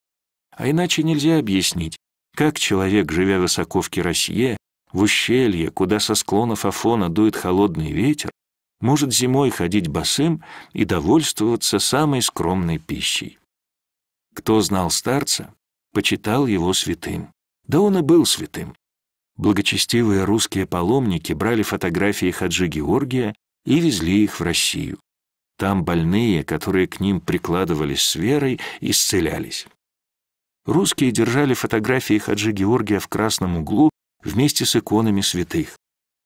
А иначе нельзя объяснить, как человек, живя высоко в Кирасье, в ущелье, куда со склонов Афона дует холодный ветер, может зимой ходить босым и довольствоваться самой скромной пищей. Кто знал старца, почитал его святым. Да он и был святым благочестивые русские паломники брали фотографии Хаджи Георгия и везли их в Россию. Там больные, которые к ним прикладывались с верой, исцелялись. Русские держали фотографии Хаджи Георгия в красном углу вместе с иконами святых.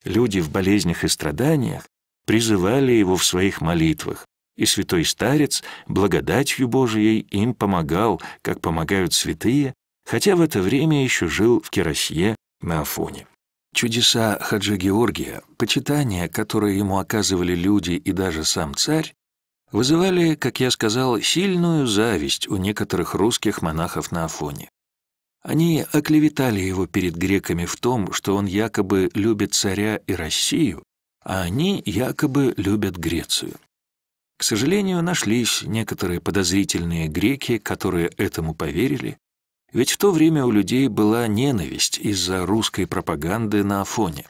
Люди в болезнях и страданиях призывали его в своих молитвах, и святой старец благодатью Божией им помогал, как помогают святые, хотя в это время еще жил в Керосье на Афоне. Чудеса Хаджи Георгия, почитание, которое ему оказывали люди и даже сам царь, вызывали, как я сказал, сильную зависть у некоторых русских монахов на Афоне. Они оклеветали его перед греками в том, что он якобы любит царя и Россию, а они якобы любят Грецию. К сожалению, нашлись некоторые подозрительные греки, которые этому поверили ведь в то время у людей была ненависть из-за русской пропаганды на Афоне.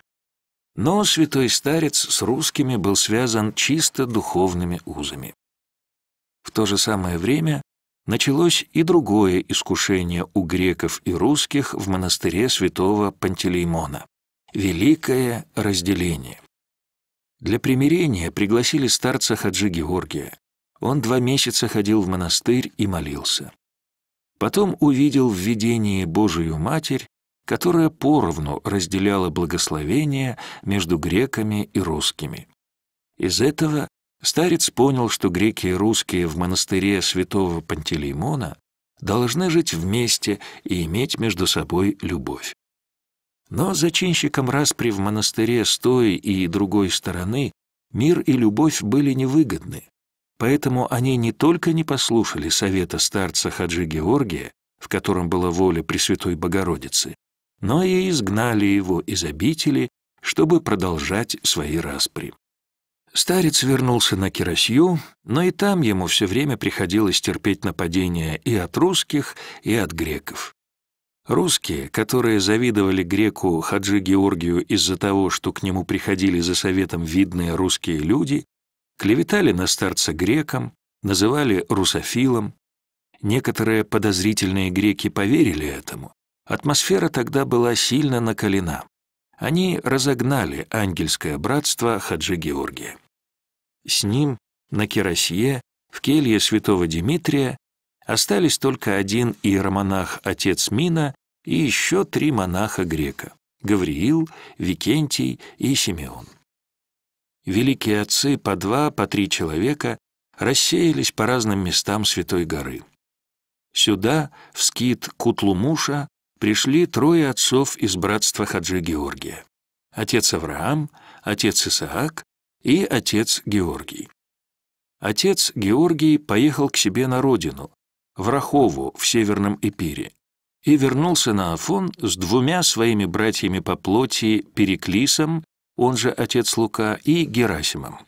Но святой старец с русскими был связан чисто духовными узами. В то же самое время началось и другое искушение у греков и русских в монастыре святого Пантелеймона – Великое разделение. Для примирения пригласили старца Хаджи Георгия. Он два месяца ходил в монастырь и молился. Потом увидел в видении Божию Матерь, которая поровну разделяла благословение между греками и русскими. Из этого старец понял, что греки и русские в монастыре святого Пантелеймона должны жить вместе и иметь между собой любовь. Но зачинщикам распри в монастыре с той и другой стороны мир и любовь были невыгодны. Поэтому они не только не послушали совета старца Хаджи Георгия, в котором была воля Пресвятой Богородицы, но и изгнали его из обители, чтобы продолжать свои распри. Старец вернулся на Киросью, но и там ему все время приходилось терпеть нападения и от русских, и от греков. Русские, которые завидовали греку Хаджи Георгию из-за того, что к нему приходили за советом видные русские люди, Клеветали на старца греком, называли русофилом. Некоторые подозрительные греки поверили этому. Атмосфера тогда была сильно накалена. Они разогнали ангельское братство Хаджи Георгия. С ним на Керосье, в келье святого Димитрия, остались только один иеромонах отец Мина и еще три монаха грека – Гавриил, Викентий и Симеон великие отцы по два, по три человека рассеялись по разным местам Святой горы. Сюда, в скит Кутлумуша, пришли трое отцов из братства Хаджи Георгия. Отец Авраам, отец Исаак и отец Георгий. Отец Георгий поехал к себе на родину, в Рахову в Северном Эпире, и вернулся на Афон с двумя своими братьями по плоти Переклисом он же отец Лука, и Герасимом.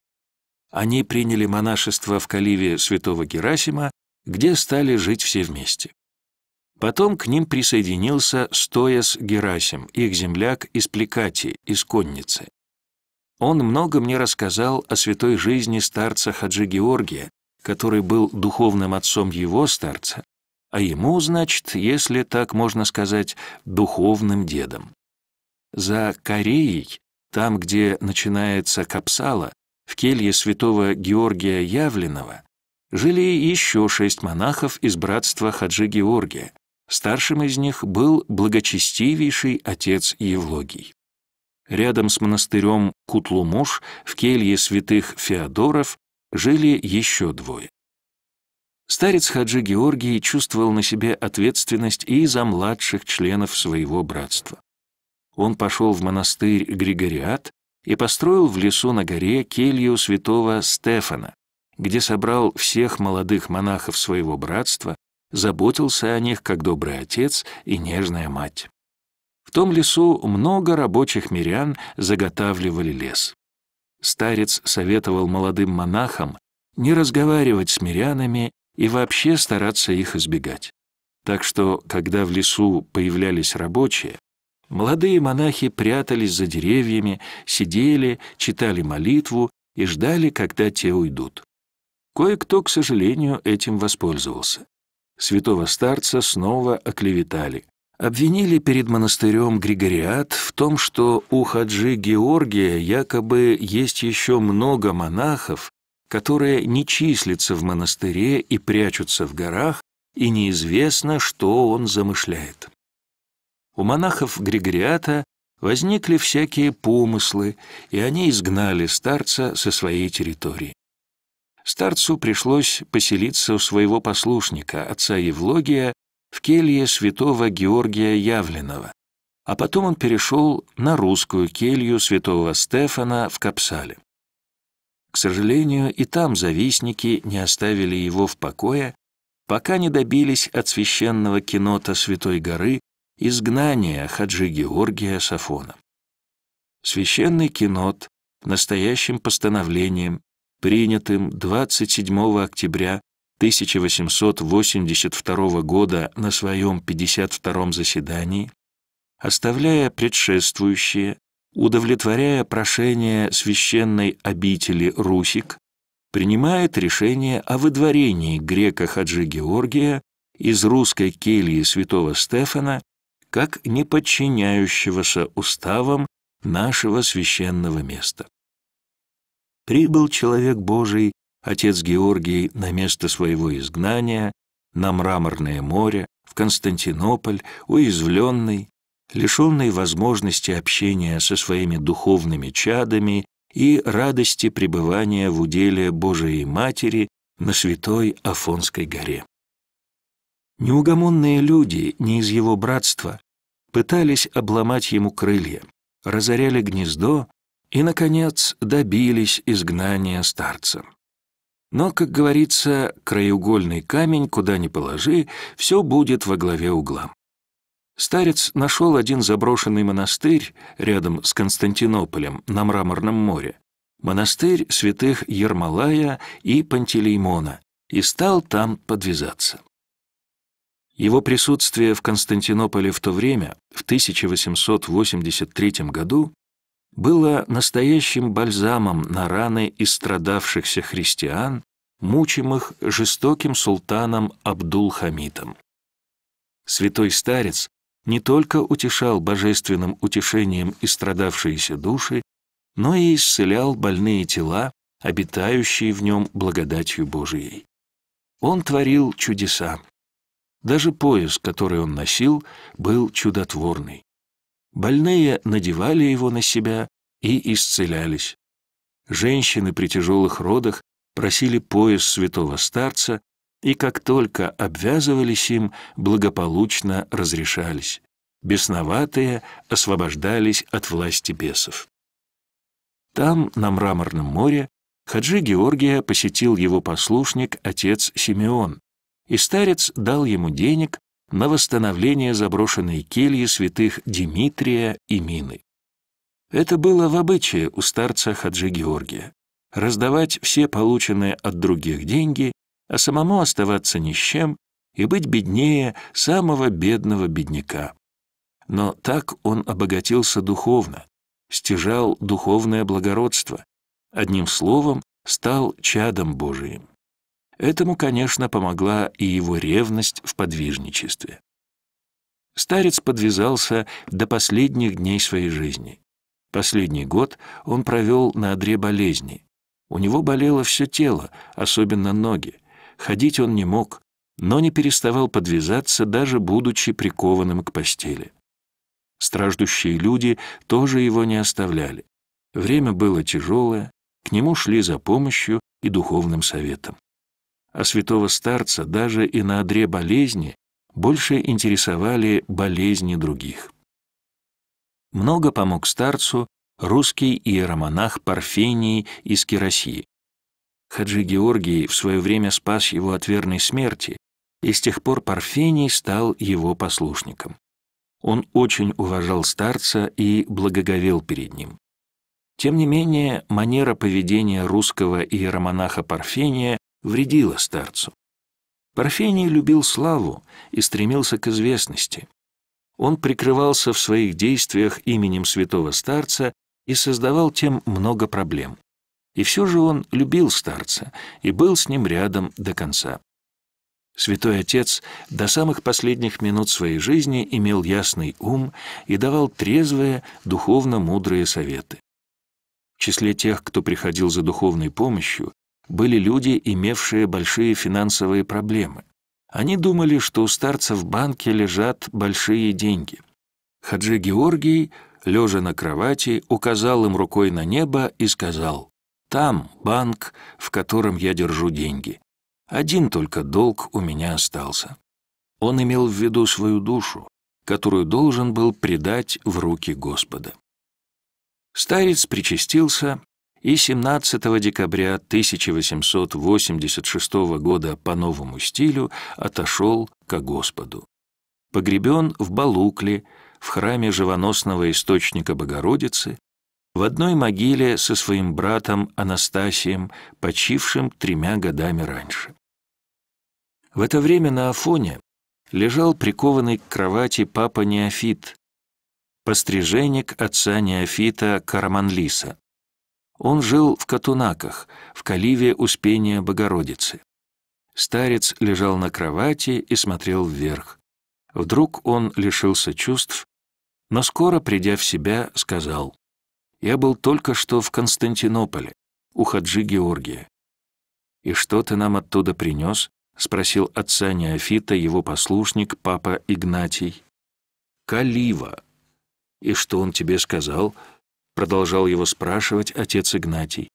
Они приняли монашество в Каливе святого Герасима, где стали жить все вместе. Потом к ним присоединился Стояс Герасим, их земляк из Плекати, из Конницы. Он много мне рассказал о святой жизни старца Хаджи Георгия, который был духовным отцом его старца, а ему, значит, если так можно сказать, духовным дедом. За Кореей там, где начинается Капсала, в келье святого Георгия Явленного, жили еще шесть монахов из братства Хаджи Георгия. Старшим из них был благочестивейший отец Евлогий. Рядом с монастырем Кутлумуш в келье святых Феодоров жили еще двое. Старец Хаджи Георгий чувствовал на себе ответственность и за младших членов своего братства. Он пошел в монастырь Григориат и построил в лесу на горе келью святого Стефана, где собрал всех молодых монахов своего братства, заботился о них как добрый отец и нежная мать. В том лесу много рабочих мирян заготавливали лес. Старец советовал молодым монахам не разговаривать с мирянами и вообще стараться их избегать. Так что, когда в лесу появлялись рабочие, Молодые монахи прятались за деревьями, сидели, читали молитву и ждали, когда те уйдут. Кое-кто, к сожалению, этим воспользовался. Святого старца снова оклеветали. Обвинили перед монастырем Григориат в том, что у хаджи Георгия якобы есть еще много монахов, которые не числятся в монастыре и прячутся в горах, и неизвестно, что он замышляет. У монахов Григориата возникли всякие помыслы, и они изгнали старца со своей территории. Старцу пришлось поселиться у своего послушника, отца Евлогия, в келье святого Георгия Явленного, а потом он перешел на русскую келью святого Стефана в Капсале. К сожалению, и там завистники не оставили его в покое, пока не добились от священного кинота Святой горы Изгнание Хаджи Георгия Сафона. Священный кинот настоящим постановлением, принятым 27 октября 1882 года на своем 52-м заседании, оставляя предшествующее, удовлетворяя прошение священной обители Русик, принимает решение о выдворении грека Хаджи Георгия из русской кельи святого Стефана как не подчиняющегося уставам нашего священного места. Прибыл человек Божий, отец Георгий, на место своего изгнания, на мраморное море, в Константинополь, уязвленный, лишенный возможности общения со своими духовными чадами и радости пребывания в уделе Божией Матери на святой Афонской горе. Неугомонные люди не из его братства пытались обломать ему крылья, разоряли гнездо и, наконец, добились изгнания старца. Но, как говорится, краеугольный камень, куда ни положи, все будет во главе угла. Старец нашел один заброшенный монастырь рядом с Константинополем на Мраморном море, монастырь святых Ермолая и Пантелеймона, и стал там подвязаться. Его присутствие в Константинополе в то время, в 1883 году, было настоящим бальзамом на раны истрадавшихся христиан, мучимых жестоким султаном Абдул-Хамитом. Святой старец не только утешал божественным утешением истрадавшиеся души, но и исцелял больные тела, обитающие в нем благодатью Божией. Он творил чудеса, даже пояс, который он носил, был чудотворный. Больные надевали его на себя и исцелялись. Женщины при тяжелых родах просили пояс святого старца и как только обвязывались им, благополучно разрешались. Бесноватые освобождались от власти бесов. Там, на Мраморном море, Хаджи Георгия посетил его послушник, отец Симеон, и старец дал ему денег на восстановление заброшенной кельи святых Димитрия и Мины. Это было в обычае у старца Хаджи Георгия – раздавать все полученные от других деньги, а самому оставаться ни с чем и быть беднее самого бедного бедняка. Но так он обогатился духовно, стяжал духовное благородство, одним словом, стал чадом Божиим. Этому, конечно, помогла и его ревность в подвижничестве. Старец подвязался до последних дней своей жизни. Последний год он провел на одре болезни. У него болело все тело, особенно ноги. Ходить он не мог, но не переставал подвязаться, даже будучи прикованным к постели. Страждущие люди тоже его не оставляли. Время было тяжелое, к нему шли за помощью и духовным советом а святого старца даже и на одре болезни больше интересовали болезни других. Много помог старцу русский иеромонах Парфений из Киросии. Хаджи Георгий в свое время спас его от верной смерти, и с тех пор Парфений стал его послушником. Он очень уважал старца и благоговел перед ним. Тем не менее, манера поведения русского иеромонаха Парфения вредила старцу. Парфений любил славу и стремился к известности. Он прикрывался в своих действиях именем святого старца и создавал тем много проблем. И все же он любил старца и был с ним рядом до конца. Святой Отец до самых последних минут своей жизни имел ясный ум и давал трезвые, духовно мудрые советы. В числе тех, кто приходил за духовной помощью, были люди, имевшие большие финансовые проблемы. Они думали, что у старца в банке лежат большие деньги. Хаджи Георгий, лежа на кровати, указал им рукой на небо и сказал, «Там банк, в котором я держу деньги. Один только долг у меня остался». Он имел в виду свою душу, которую должен был предать в руки Господа. Старец причастился и 17 декабря 1886 года по новому стилю отошел ко Господу. Погребен в Балукле, в храме живоносного источника Богородицы, в одной могиле со своим братом Анастасием, почившим тремя годами раньше. В это время на Афоне лежал прикованный к кровати папа Неофит, постриженник отца Неофита Караманлиса. Он жил в Катунаках, в Каливе Успения Богородицы. Старец лежал на кровати и смотрел вверх. Вдруг он лишился чувств, но скоро, придя в себя, сказал, «Я был только что в Константинополе, у Хаджи Георгия». «И что ты нам оттуда принес?» — спросил отца Неофита его послушник, папа Игнатий. «Калива». «И что он тебе сказал?» продолжал его спрашивать отец Игнатий.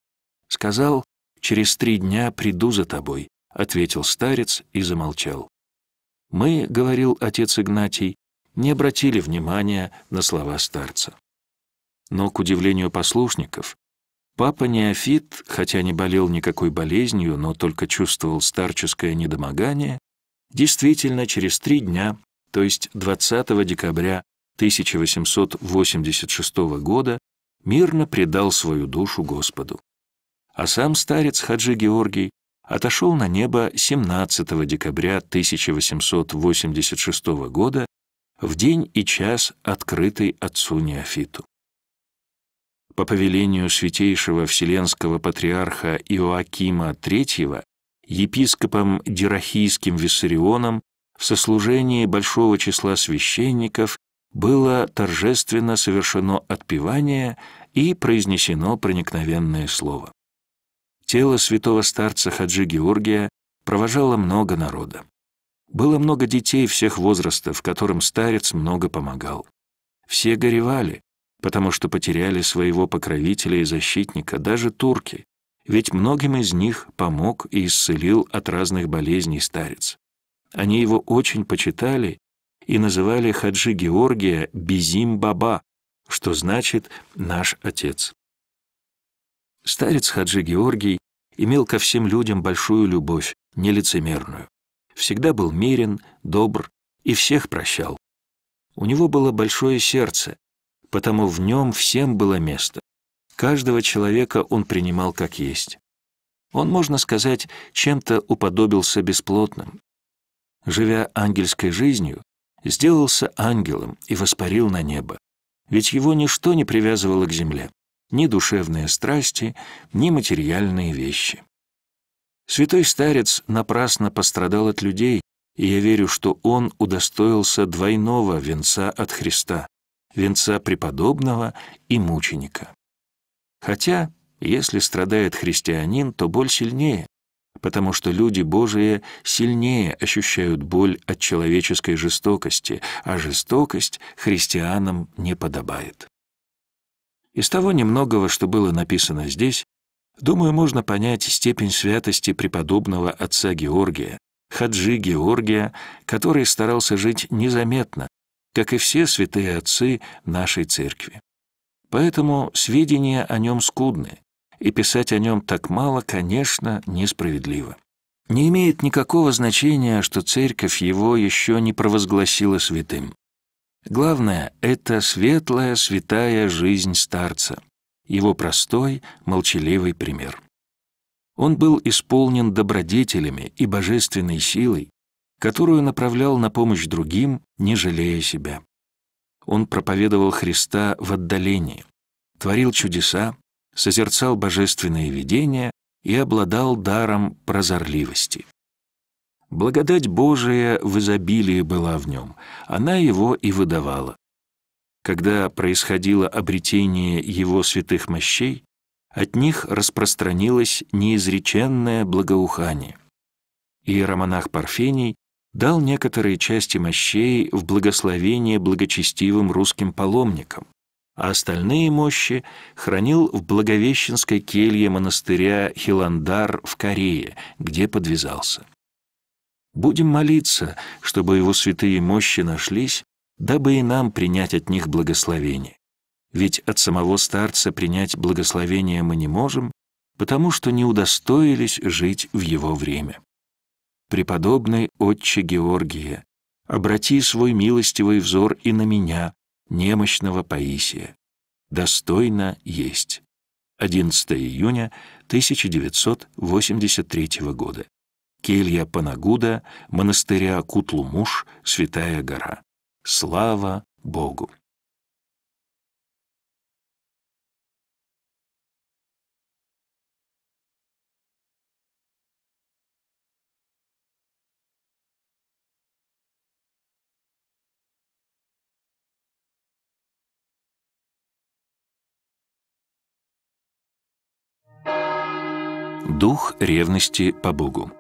«Сказал, через три дня приду за тобой», — ответил старец и замолчал. «Мы, — говорил отец Игнатий, — не обратили внимания на слова старца». Но, к удивлению послушников, папа Неофит, хотя не болел никакой болезнью, но только чувствовал старческое недомогание, действительно через три дня, то есть 20 декабря 1886 года, мирно предал свою душу Господу. А сам старец Хаджи Георгий отошел на небо 17 декабря 1886 года в день и час, открытый отцу Неофиту. По повелению святейшего вселенского патриарха Иоакима III, епископом Дирахийским Виссарионом в сослужении большого числа священников было торжественно совершено отпевание и произнесено проникновенное слово. Тело святого старца Хаджи Георгия провожало много народа. Было много детей всех возрастов, которым старец много помогал. Все горевали, потому что потеряли своего покровителя и защитника, даже турки, ведь многим из них помог и исцелил от разных болезней старец. Они его очень почитали и называли Хаджи Георгия Бизим-баба, что значит «наш отец». Старец Хаджи Георгий имел ко всем людям большую любовь, нелицемерную. Всегда был мирен, добр и всех прощал. У него было большое сердце, потому в нем всем было место. Каждого человека он принимал как есть. Он, можно сказать, чем-то уподобился бесплотным. Живя ангельской жизнью, сделался ангелом и воспарил на небо. Ведь его ничто не привязывало к земле, ни душевные страсти, ни материальные вещи. Святой старец напрасно пострадал от людей, и я верю, что он удостоился двойного венца от Христа, венца преподобного и мученика. Хотя, если страдает христианин, то боль сильнее, потому что люди Божии сильнее ощущают боль от человеческой жестокости, а жестокость христианам не подобает. Из того немногого, что было написано здесь, думаю, можно понять степень святости преподобного отца Георгия, хаджи Георгия, который старался жить незаметно, как и все святые отцы нашей церкви. Поэтому сведения о нем скудны, и писать о нем так мало, конечно, несправедливо. Не имеет никакого значения, что церковь его еще не провозгласила святым. Главное — это светлая, святая жизнь старца, его простой, молчаливый пример. Он был исполнен добродетелями и божественной силой, которую направлял на помощь другим, не жалея себя. Он проповедовал Христа в отдалении, творил чудеса, созерцал божественные видения и обладал даром прозорливости. Благодать Божия в изобилии была в нем, она его и выдавала. Когда происходило обретение его святых мощей, от них распространилось неизреченное благоухание. Иеромонах Парфений дал некоторые части мощей в благословение благочестивым русским паломникам, а остальные мощи хранил в Благовещенской келье монастыря Хиландар в Корее, где подвязался. Будем молиться, чтобы его святые мощи нашлись, дабы и нам принять от них благословение. Ведь от самого старца принять благословение мы не можем, потому что не удостоились жить в его время. Преподобный отче Георгия, обрати свой милостивый взор и на меня, немощного Паисия. Достойно есть. 11 июня 1983 года. Келья Панагуда, монастыря Кутлумуш, Святая гора. Слава Богу! Дух ревности по Богу.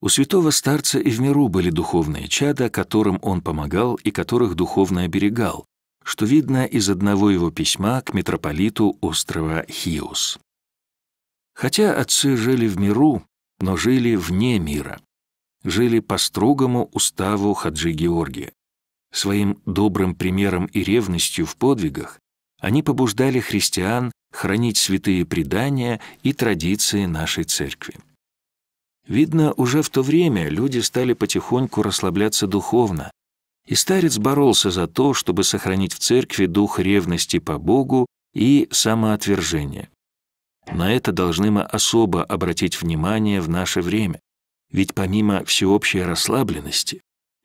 У святого старца и в миру были духовные чада, которым он помогал и которых духовно оберегал, что видно из одного его письма к митрополиту острова Хиос. Хотя отцы жили в миру, но жили вне мира. Жили по строгому уставу Хаджи Георгия. Своим добрым примером и ревностью в подвигах они побуждали христиан хранить святые предания и традиции нашей церкви. Видно, уже в то время люди стали потихоньку расслабляться духовно, и старец боролся за то, чтобы сохранить в церкви дух ревности по Богу и самоотвержения. На это должны мы особо обратить внимание в наше время, ведь помимо всеобщей расслабленности,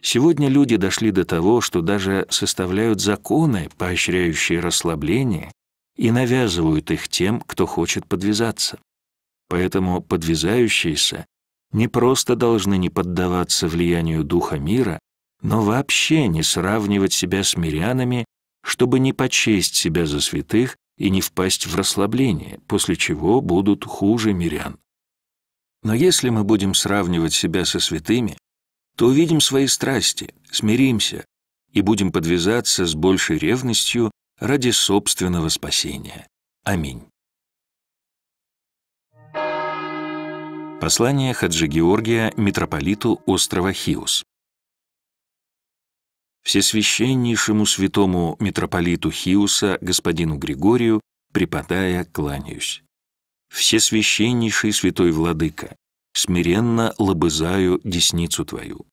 Сегодня люди дошли до того, что даже составляют законы, поощряющие расслабление, и навязывают их тем, кто хочет подвязаться. Поэтому подвязающиеся не просто должны не поддаваться влиянию духа мира, но вообще не сравнивать себя с мирянами, чтобы не почесть себя за святых и не впасть в расслабление, после чего будут хуже мирян. Но если мы будем сравнивать себя со святыми, то увидим свои страсти, смиримся и будем подвязаться с большей ревностью ради собственного спасения. Аминь. Послание Хаджи Георгия митрополиту острова Хиус. Всесвященнейшему святому митрополиту Хиуса, господину Григорию, преподая, кланяюсь. Всесвященнейший святой владыка, смиренно лобызаю десницу твою.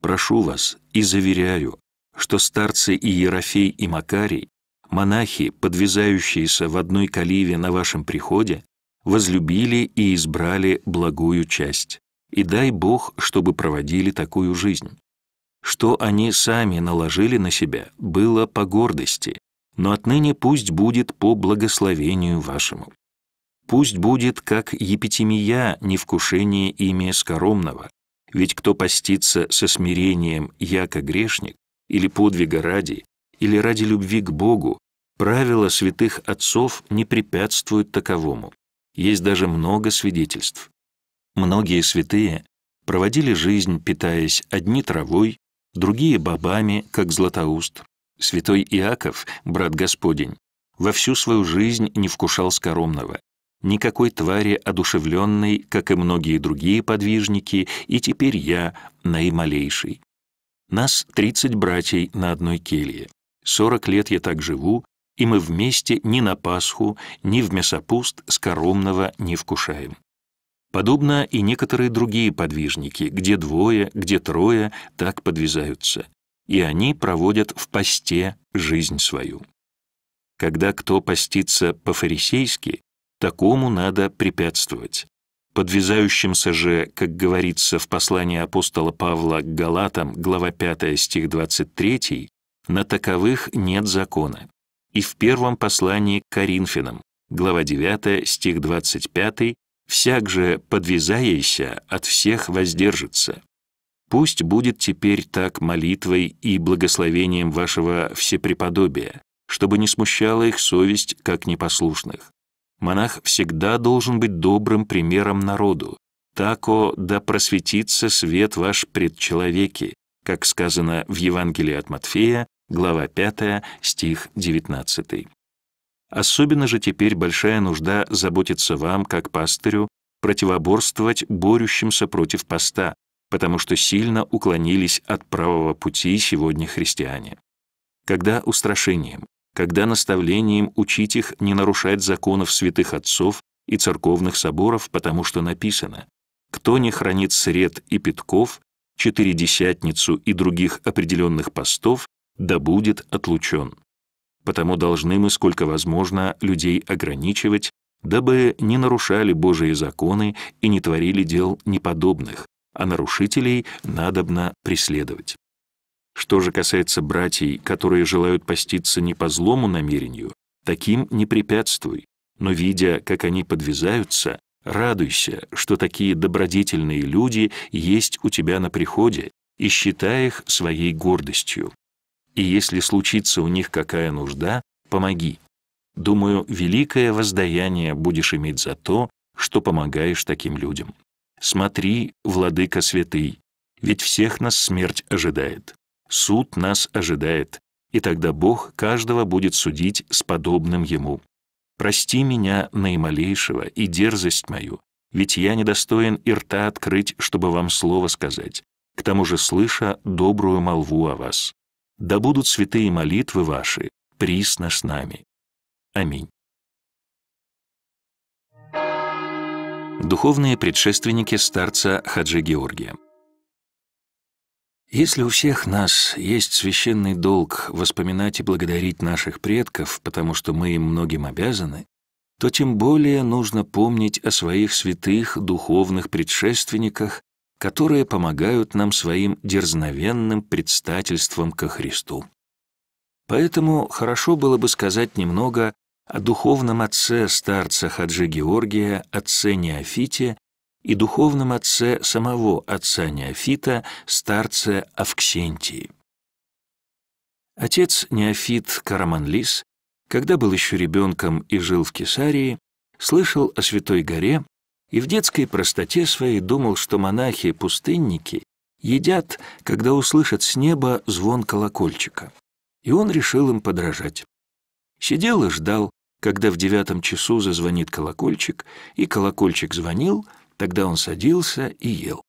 Прошу вас и заверяю, что старцы и Иерофей и Макарий, монахи, подвязающиеся в одной каливе на вашем приходе, возлюбили и избрали благую часть. И дай Бог, чтобы проводили такую жизнь. Что они сами наложили на себя, было по гордости, но отныне пусть будет по благословению вашему. Пусть будет, как епитемия, невкушение ими скоромного, ведь кто постится со смирением «яко грешник» или подвига ради, или ради любви к Богу, правила святых отцов не препятствуют таковому. Есть даже много свидетельств. Многие святые проводили жизнь, питаясь одни травой, другие бобами, как Златоуст. Святой Иаков, брат Господень, во всю свою жизнь не вкушал скоромного, никакой твари одушевленной, как и многие другие подвижники, и теперь я наималейший. Нас тридцать братьей на одной келье. Сорок лет я так живу, и мы вместе ни на Пасху, ни в мясопуст скоромного не вкушаем. Подобно и некоторые другие подвижники, где двое, где трое, так подвязаются. И они проводят в посте жизнь свою. Когда кто постится по-фарисейски, Такому надо препятствовать. Подвязающимся же, как говорится в послании апостола Павла к Галатам, глава 5, стих 23, на таковых нет закона. И в первом послании к Коринфянам, глава 9, стих 25, «Всяк же, подвязаяйся, от всех воздержится». Пусть будет теперь так молитвой и благословением вашего всепреподобия, чтобы не смущала их совесть, как непослушных Монах всегда должен быть добрым примером народу. «Тако да просветится свет ваш пред человеки», как сказано в Евангелии от Матфея, глава 5, стих 19. Особенно же теперь большая нужда заботиться вам, как пастырю, противоборствовать борющимся против поста, потому что сильно уклонились от правого пути сегодня христиане. Когда устрашением, когда наставлением учить их не нарушать законов святых отцов и церковных соборов, потому что написано «Кто не хранит сред и пятков, четыредесятницу и других определенных постов, да будет отлучен». Потому должны мы, сколько возможно, людей ограничивать, дабы не нарушали Божии законы и не творили дел неподобных, а нарушителей надобно преследовать. Что же касается братьей, которые желают поститься не по злому намерению, таким не препятствуй, но, видя, как они подвязаются, радуйся, что такие добродетельные люди есть у тебя на приходе, и считай их своей гордостью. И если случится у них какая нужда, помоги. Думаю, великое воздаяние будешь иметь за то, что помогаешь таким людям. Смотри, владыка святый, ведь всех нас смерть ожидает суд нас ожидает, и тогда Бог каждого будет судить с подобным ему. Прости меня наималейшего и дерзость мою, ведь я недостоин и рта открыть, чтобы вам слово сказать, к тому же слыша добрую молву о вас. Да будут святые молитвы ваши присно с нами. Аминь. Духовные предшественники старца Хаджи Георгия. Если у всех нас есть священный долг воспоминать и благодарить наших предков, потому что мы им многим обязаны, то тем более нужно помнить о своих святых духовных предшественниках, которые помогают нам своим дерзновенным предстательством ко Христу. Поэтому хорошо было бы сказать немного о духовном отце старца Хаджи Георгия, отце Неофите и духовном отце самого отца Неофита, старца Авксентии. Отец Неофит Караманлис, когда был еще ребенком и жил в Кесарии, слышал о Святой горе и в детской простоте своей думал, что монахи-пустынники едят, когда услышат с неба звон колокольчика. И он решил им подражать. Сидел и ждал, когда в девятом часу зазвонит колокольчик, и колокольчик звонил — Тогда он садился и ел.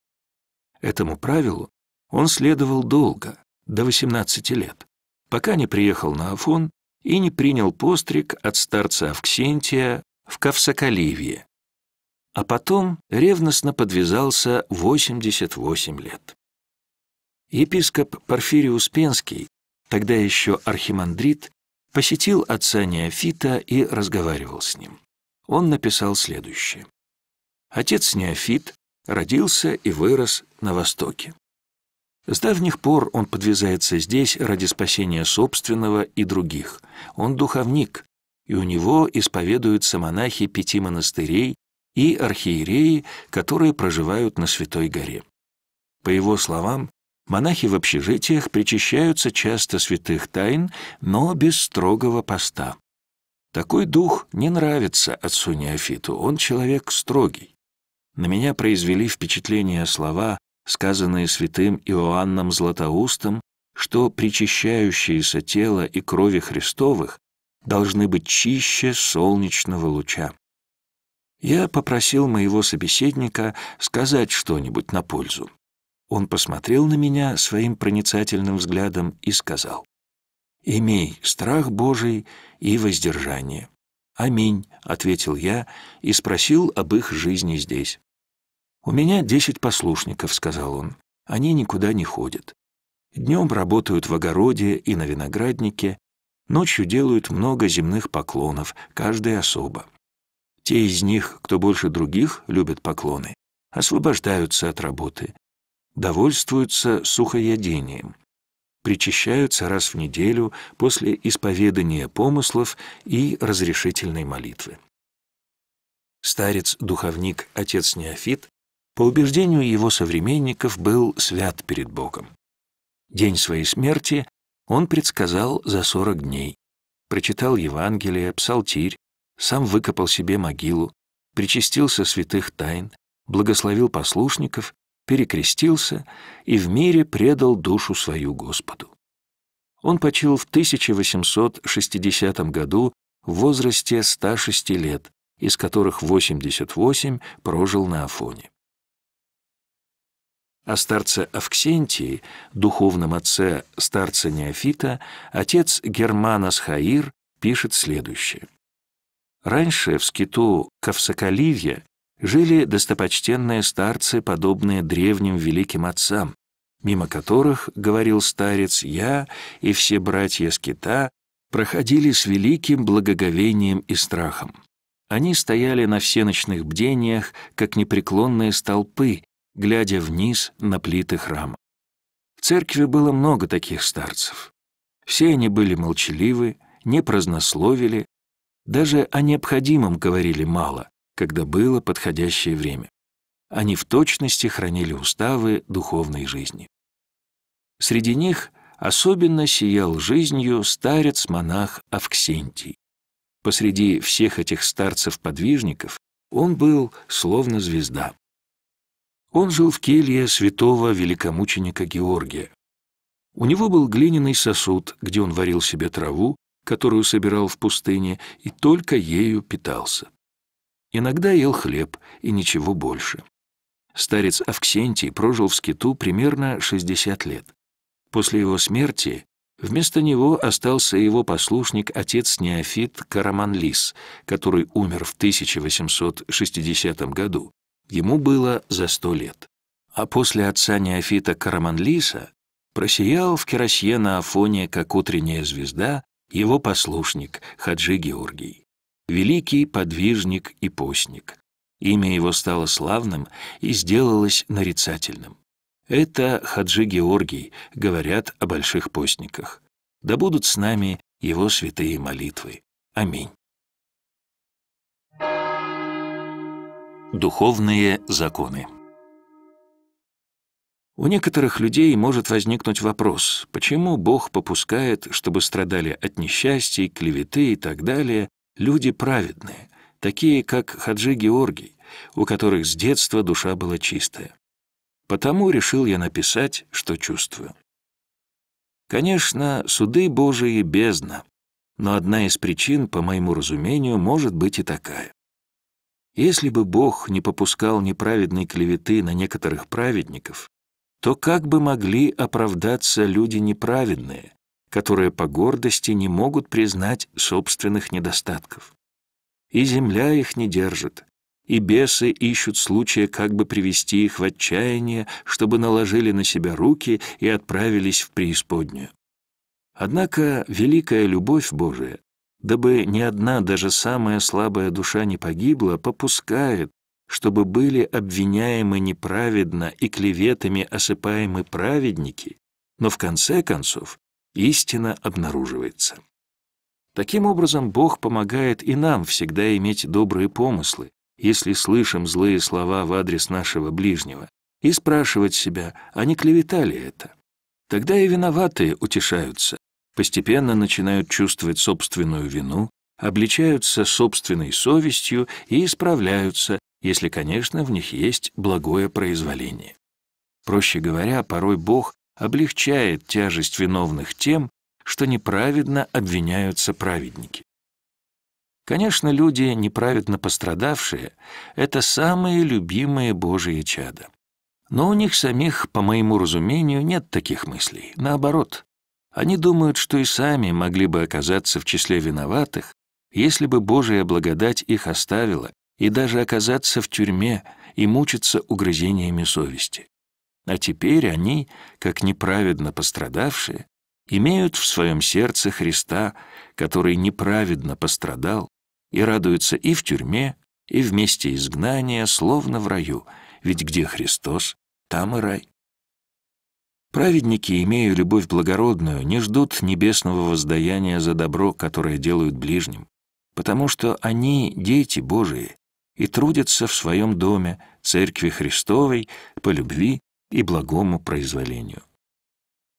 Этому правилу он следовал долго, до 18 лет, пока не приехал на Афон и не принял постриг от старца Авксентия в Кавсакаливье, а потом ревностно подвязался 88 лет. Епископ Порфирий Успенский, тогда еще архимандрит, посетил отца Неофита и разговаривал с ним. Он написал следующее. Отец Неофит родился и вырос на Востоке. С давних пор он подвязается здесь ради спасения собственного и других. Он духовник, и у него исповедуются монахи пяти монастырей и архиереи, которые проживают на Святой горе. По его словам, монахи в общежитиях причащаются часто святых тайн, но без строгого поста. Такой дух не нравится отцу Неофиту, он человек строгий. На меня произвели впечатление слова, сказанные святым Иоанном Златоустом, что причащающиеся тела и крови Христовых должны быть чище солнечного луча. Я попросил моего собеседника сказать что-нибудь на пользу. Он посмотрел на меня своим проницательным взглядом и сказал, «Имей страх Божий и воздержание». «Аминь», — ответил я и спросил об их жизни здесь. «У меня десять послушников», — сказал он. «Они никуда не ходят. Днем работают в огороде и на винограднике, ночью делают много земных поклонов, каждый особо. Те из них, кто больше других, любят поклоны, освобождаются от работы, довольствуются сухоядением, причащаются раз в неделю после исповедания помыслов и разрешительной молитвы. Старец-духовник отец Неофит по убеждению его современников, был свят перед Богом. День своей смерти он предсказал за 40 дней, прочитал Евангелие, псалтирь, сам выкопал себе могилу, причастился святых тайн, благословил послушников, перекрестился и в мире предал душу свою Господу. Он почил в 1860 году в возрасте 106 лет, из которых 88 прожил на Афоне. О старце Авксентии, духовном отце старца Неофита, отец Германас Хаир пишет следующее. Раньше в скиту Кавсакаливья жили достопочтенные старцы, подобные древним великим отцам, мимо которых, говорил старец, я и все братья скита проходили с великим благоговением и страхом. Они стояли на всеночных бдениях, как непреклонные столпы, глядя вниз на плиты храма. В церкви было много таких старцев. Все они были молчаливы, не празднословили, даже о необходимом говорили мало, когда было подходящее время. Они в точности хранили уставы духовной жизни. Среди них особенно сиял жизнью старец-монах Авксентий. Посреди всех этих старцев-подвижников он был словно звезда. Он жил в келье святого великомученика Георгия. У него был глиняный сосуд, где он варил себе траву, которую собирал в пустыне, и только ею питался. Иногда ел хлеб и ничего больше. Старец Авксентий прожил в скиту примерно 60 лет. После его смерти вместо него остался его послушник отец Неофит Караманлис, который умер в 1860 году, Ему было за сто лет. А после отца Неофита Караманлиса просиял в керосье на Афоне, как утренняя звезда, его послушник Хаджи Георгий. Великий подвижник и постник. Имя его стало славным и сделалось нарицательным. Это Хаджи Георгий, говорят о больших постниках. Да будут с нами его святые молитвы. Аминь. Духовные законы. У некоторых людей может возникнуть вопрос, почему Бог попускает, чтобы страдали от несчастий, клеветы и так далее, люди праведные, такие как Хаджи Георгий, у которых с детства душа была чистая. Потому решил я написать, что чувствую. Конечно, суды Божии бездна, но одна из причин, по моему разумению, может быть и такая. Если бы Бог не попускал неправедной клеветы на некоторых праведников, то как бы могли оправдаться люди неправедные, которые по гордости не могут признать собственных недостатков? И земля их не держит, и бесы ищут случая, как бы привести их в отчаяние, чтобы наложили на себя руки и отправились в преисподнюю. Однако великая любовь Божия дабы ни одна, даже самая слабая душа не погибла, попускает, чтобы были обвиняемы неправедно и клеветами осыпаемы праведники, но в конце концов истина обнаруживается. Таким образом, Бог помогает и нам всегда иметь добрые помыслы, если слышим злые слова в адрес нашего ближнего, и спрашивать себя, а не клевета это. Тогда и виноватые утешаются, постепенно начинают чувствовать собственную вину, обличаются собственной совестью и исправляются, если, конечно, в них есть благое произволение. Проще говоря, порой Бог облегчает тяжесть виновных тем, что неправедно обвиняются праведники. Конечно, люди, неправедно пострадавшие, это самые любимые Божьи чада. Но у них самих, по моему разумению, нет таких мыслей. Наоборот, они думают, что и сами могли бы оказаться в числе виноватых, если бы Божья благодать их оставила, и даже оказаться в тюрьме и мучиться угрызениями совести. А теперь они, как неправедно пострадавшие, имеют в своем сердце Христа, который неправедно пострадал, и радуются и в тюрьме, и вместе изгнания, словно в раю, ведь где Христос, там и рай. Праведники, имея любовь благородную, не ждут небесного воздаяния за добро, которое делают ближним, потому что они — дети Божии и трудятся в своем доме, Церкви Христовой, по любви и благому произволению.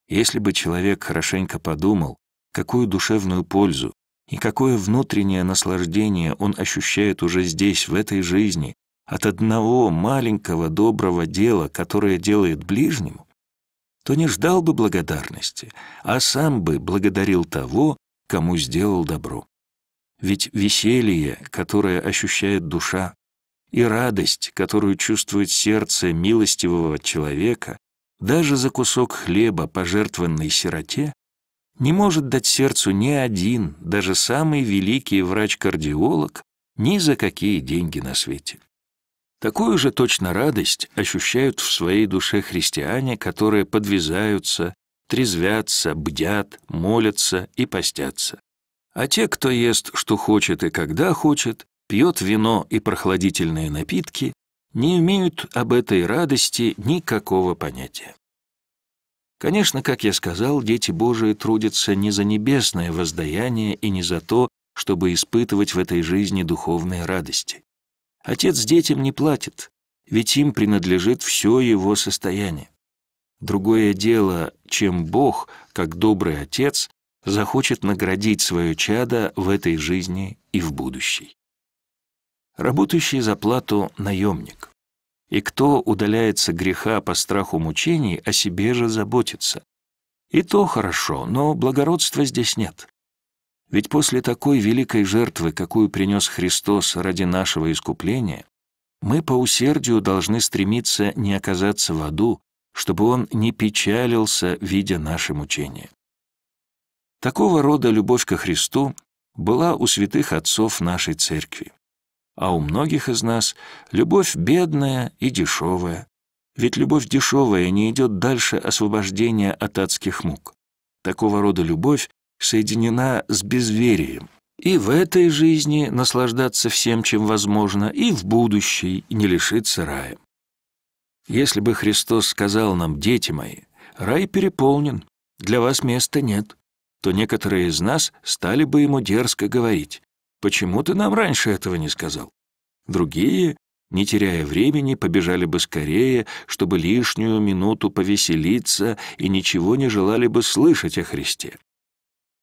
Если бы человек хорошенько подумал, какую душевную пользу и какое внутреннее наслаждение он ощущает уже здесь, в этой жизни, от одного маленького доброго дела, которое делает ближнему, то не ждал бы благодарности, а сам бы благодарил того, кому сделал добро. Ведь веселье, которое ощущает душа, и радость, которую чувствует сердце милостивого человека, даже за кусок хлеба, пожертвованный сироте, не может дать сердцу ни один, даже самый великий врач-кардиолог, ни за какие деньги на свете. Такую же точно радость ощущают в своей душе христиане, которые подвязаются, трезвятся, бдят, молятся и постятся. А те, кто ест, что хочет и когда хочет, пьет вино и прохладительные напитки, не имеют об этой радости никакого понятия. Конечно, как я сказал, дети Божии трудятся не за небесное воздаяние и не за то, чтобы испытывать в этой жизни духовные радости. Отец детям не платит, ведь им принадлежит все его состояние. Другое дело, чем Бог, как добрый отец, захочет наградить свое чадо в этой жизни и в будущей. Работающий за плату наемник. И кто удаляется греха по страху мучений, о себе же заботится. И то хорошо, но благородства здесь нет. Ведь после такой великой жертвы, какую принес Христос ради нашего искупления, мы по усердию должны стремиться не оказаться в аду, чтобы он не печалился, видя наше мучение. Такого рода любовь ко Христу была у святых отцов нашей церкви. А у многих из нас любовь бедная и дешевая, ведь любовь дешевая не идет дальше освобождения от адских мук. Такого рода любовь соединена с безверием. И в этой жизни наслаждаться всем, чем возможно, и в будущей не лишиться рая. Если бы Христос сказал нам, дети мои, рай переполнен, для вас места нет, то некоторые из нас стали бы ему дерзко говорить, почему ты нам раньше этого не сказал? Другие, не теряя времени, побежали бы скорее, чтобы лишнюю минуту повеселиться и ничего не желали бы слышать о Христе.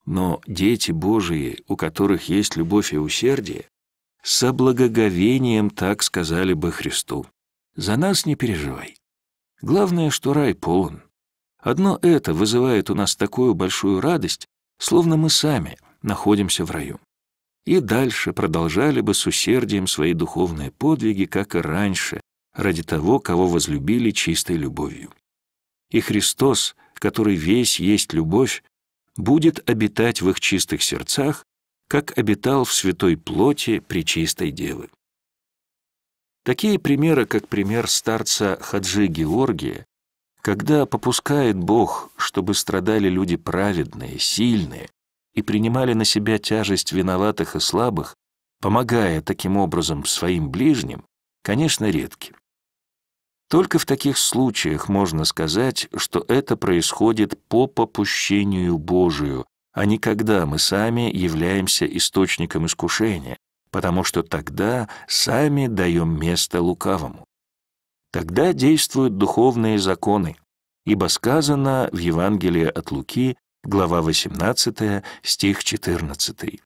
Но дети Божии, у которых есть любовь и усердие, со благоговением так сказали бы Христу. За нас не переживай. Главное, что рай полон. Одно это вызывает у нас такую большую радость, словно мы сами находимся в раю. И дальше продолжали бы с усердием свои духовные подвиги, как и раньше, ради того, кого возлюбили чистой любовью. И Христос, который весь есть любовь, будет обитать в их чистых сердцах, как обитал в святой плоти при чистой Девы. Такие примеры, как пример старца Хаджи Георгия, когда попускает Бог, чтобы страдали люди праведные, сильные, и принимали на себя тяжесть виноватых и слабых, помогая таким образом своим ближним, конечно, редки. Только в таких случаях можно сказать, что это происходит по попущению Божию, а не когда мы сами являемся источником искушения, потому что тогда сами даем место лукавому. Тогда действуют духовные законы, ибо сказано в Евангелии от Луки, глава 18, стих 14.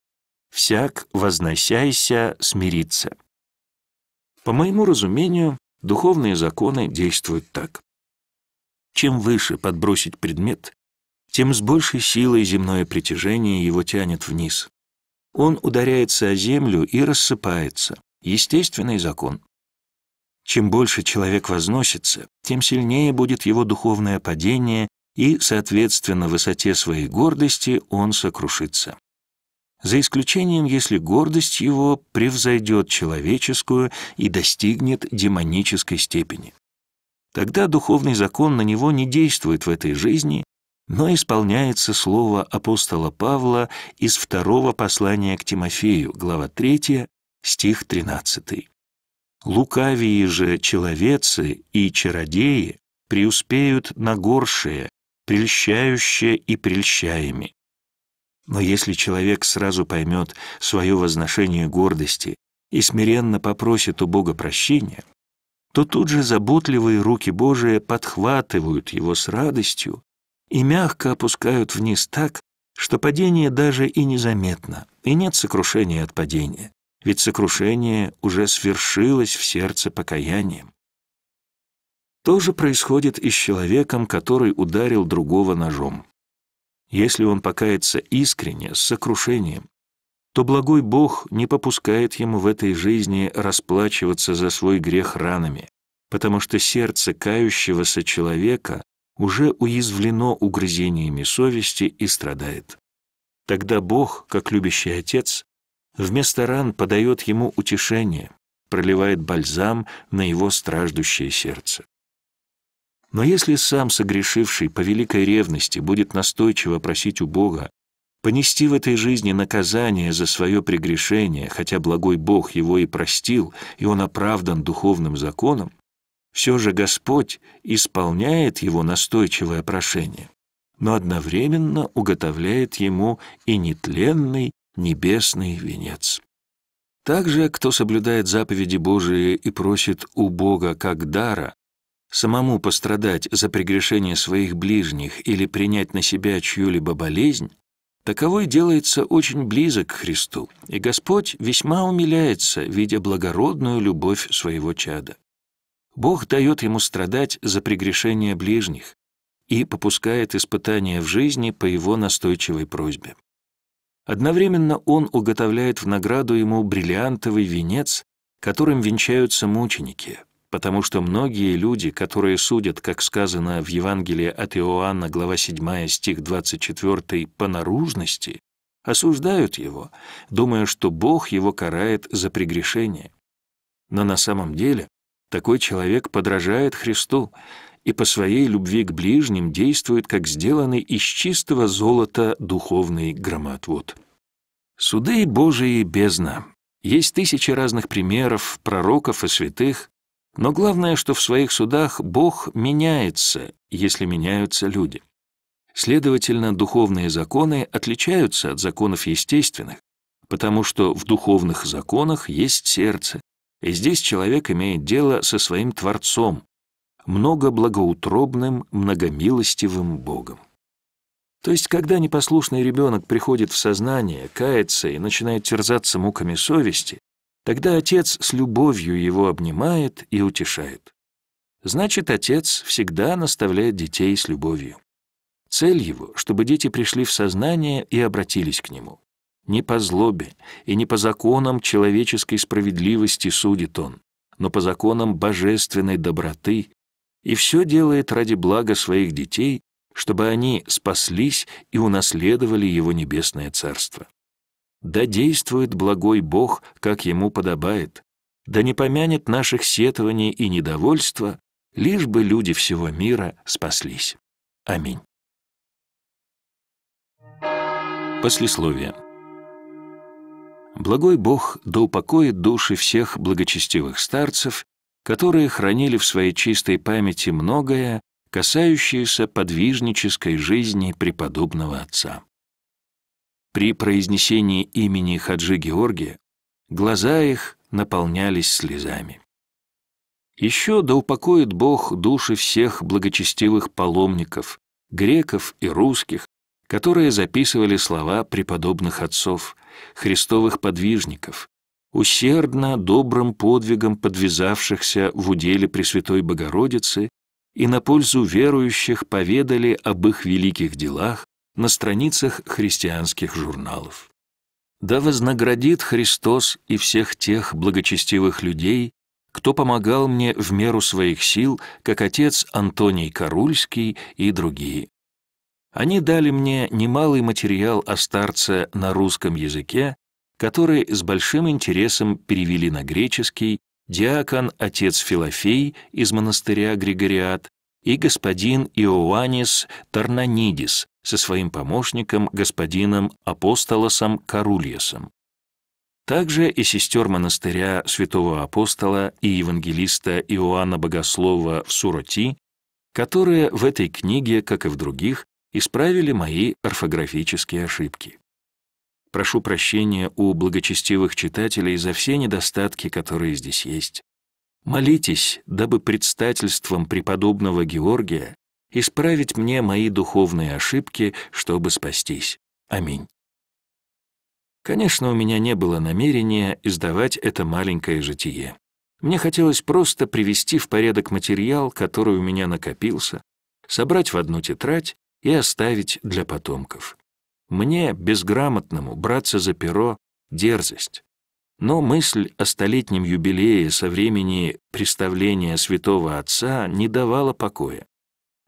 «Всяк возносяйся смириться». По моему разумению, Духовные законы действуют так. Чем выше подбросить предмет, тем с большей силой земное притяжение его тянет вниз. Он ударяется о землю и рассыпается. Естественный закон. Чем больше человек возносится, тем сильнее будет его духовное падение, и, соответственно, высоте своей гордости он сокрушится за исключением, если гордость его превзойдет человеческую и достигнет демонической степени. Тогда духовный закон на него не действует в этой жизни, но исполняется слово апостола Павла из второго послания к Тимофею, глава 3, стих 13. «Лукавие же человецы и чародеи преуспеют на горшее, прельщающее и прельщаеми, но если человек сразу поймет свое возношение гордости и смиренно попросит у Бога прощения, то тут же заботливые руки Божии подхватывают его с радостью и мягко опускают вниз так, что падение даже и незаметно, и нет сокрушения от падения, ведь сокрушение уже свершилось в сердце покаянием. То же происходит и с человеком, который ударил другого ножом. Если он покается искренне, с сокрушением, то благой Бог не попускает ему в этой жизни расплачиваться за свой грех ранами, потому что сердце кающегося человека уже уязвлено угрызениями совести и страдает. Тогда Бог, как любящий Отец, вместо ран подает ему утешение, проливает бальзам на его страждущее сердце. Но если сам согрешивший по великой ревности будет настойчиво просить у Бога понести в этой жизни наказание за свое прегрешение, хотя благой Бог его и простил, и он оправдан духовным законом, все же Господь исполняет его настойчивое прошение, но одновременно уготовляет ему и нетленный небесный венец. Также, кто соблюдает заповеди Божии и просит у Бога как дара, Самому пострадать за прегрешение своих ближних или принять на себя чью-либо болезнь, таковой делается очень близок к Христу, и Господь весьма умиляется, видя благородную любовь своего чада. Бог дает ему страдать за прегрешение ближних и попускает испытания в жизни по его настойчивой просьбе. Одновременно он уготовляет в награду ему бриллиантовый венец, которым венчаются мученики, потому что многие люди, которые судят, как сказано в Евангелии от Иоанна, глава 7, стих 24, по наружности, осуждают его, думая, что Бог его карает за прегрешение. Но на самом деле такой человек подражает Христу и по своей любви к ближним действует, как сделанный из чистого золота духовный громоотвод. Суды Божии бездна. Есть тысячи разных примеров пророков и святых, но главное, что в своих судах Бог меняется, если меняются люди. Следовательно, духовные законы отличаются от законов естественных, потому что в духовных законах есть сердце, и здесь человек имеет дело со своим Творцом, многоблагоутробным, многомилостивым Богом. То есть, когда непослушный ребенок приходит в сознание, кается и начинает терзаться муками совести, Тогда отец с любовью его обнимает и утешает. Значит, отец всегда наставляет детей с любовью. Цель его, чтобы дети пришли в сознание и обратились к нему. Не по злобе и не по законам человеческой справедливости судит он, но по законам божественной доброты, и все делает ради блага своих детей, чтобы они спаслись и унаследовали его небесное царство. Да действует благой Бог, как ему подобает, да не помянет наших сетований и недовольства, лишь бы люди всего мира спаслись. Аминь. Послесловие. Благой Бог да упокоит души всех благочестивых старцев, которые хранили в своей чистой памяти многое, касающееся подвижнической жизни преподобного отца. При произнесении имени Хаджи Георгия глаза их наполнялись слезами. Еще да упокоит Бог души всех благочестивых паломников, греков и русских, которые записывали слова преподобных отцов, христовых подвижников, усердно добрым подвигом подвязавшихся в уделе Пресвятой Богородицы и на пользу верующих поведали об их великих делах на страницах христианских журналов. Да вознаградит Христос и всех тех благочестивых людей, кто помогал мне в меру своих сил, как отец Антоний Карульский и другие. Они дали мне немалый материал о старце на русском языке, который с большим интересом перевели на греческий диакон отец Филофей из монастыря Григориат и господин Иоаннис Тарнанидис со своим помощником, господином Апостолосом Карульесом. Также и сестер монастыря святого апостола и евангелиста Иоанна Богослова в Суроти, которые в этой книге, как и в других, исправили мои орфографические ошибки. Прошу прощения у благочестивых читателей за все недостатки, которые здесь есть. Молитесь, дабы предстательством преподобного Георгия исправить мне мои духовные ошибки, чтобы спастись. Аминь. Конечно, у меня не было намерения издавать это маленькое житие. Мне хотелось просто привести в порядок материал, который у меня накопился, собрать в одну тетрадь и оставить для потомков. Мне, безграмотному, браться за перо — дерзость. Но мысль о столетнем юбилее со времени представления святого отца не давала покоя.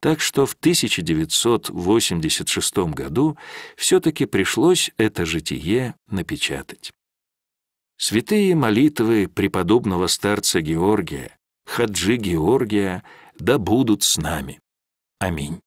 Так что в 1986 году все-таки пришлось это житие напечатать. Святые молитвы преподобного старца Георгия, Хаджи Георгия, да будут с нами. Аминь.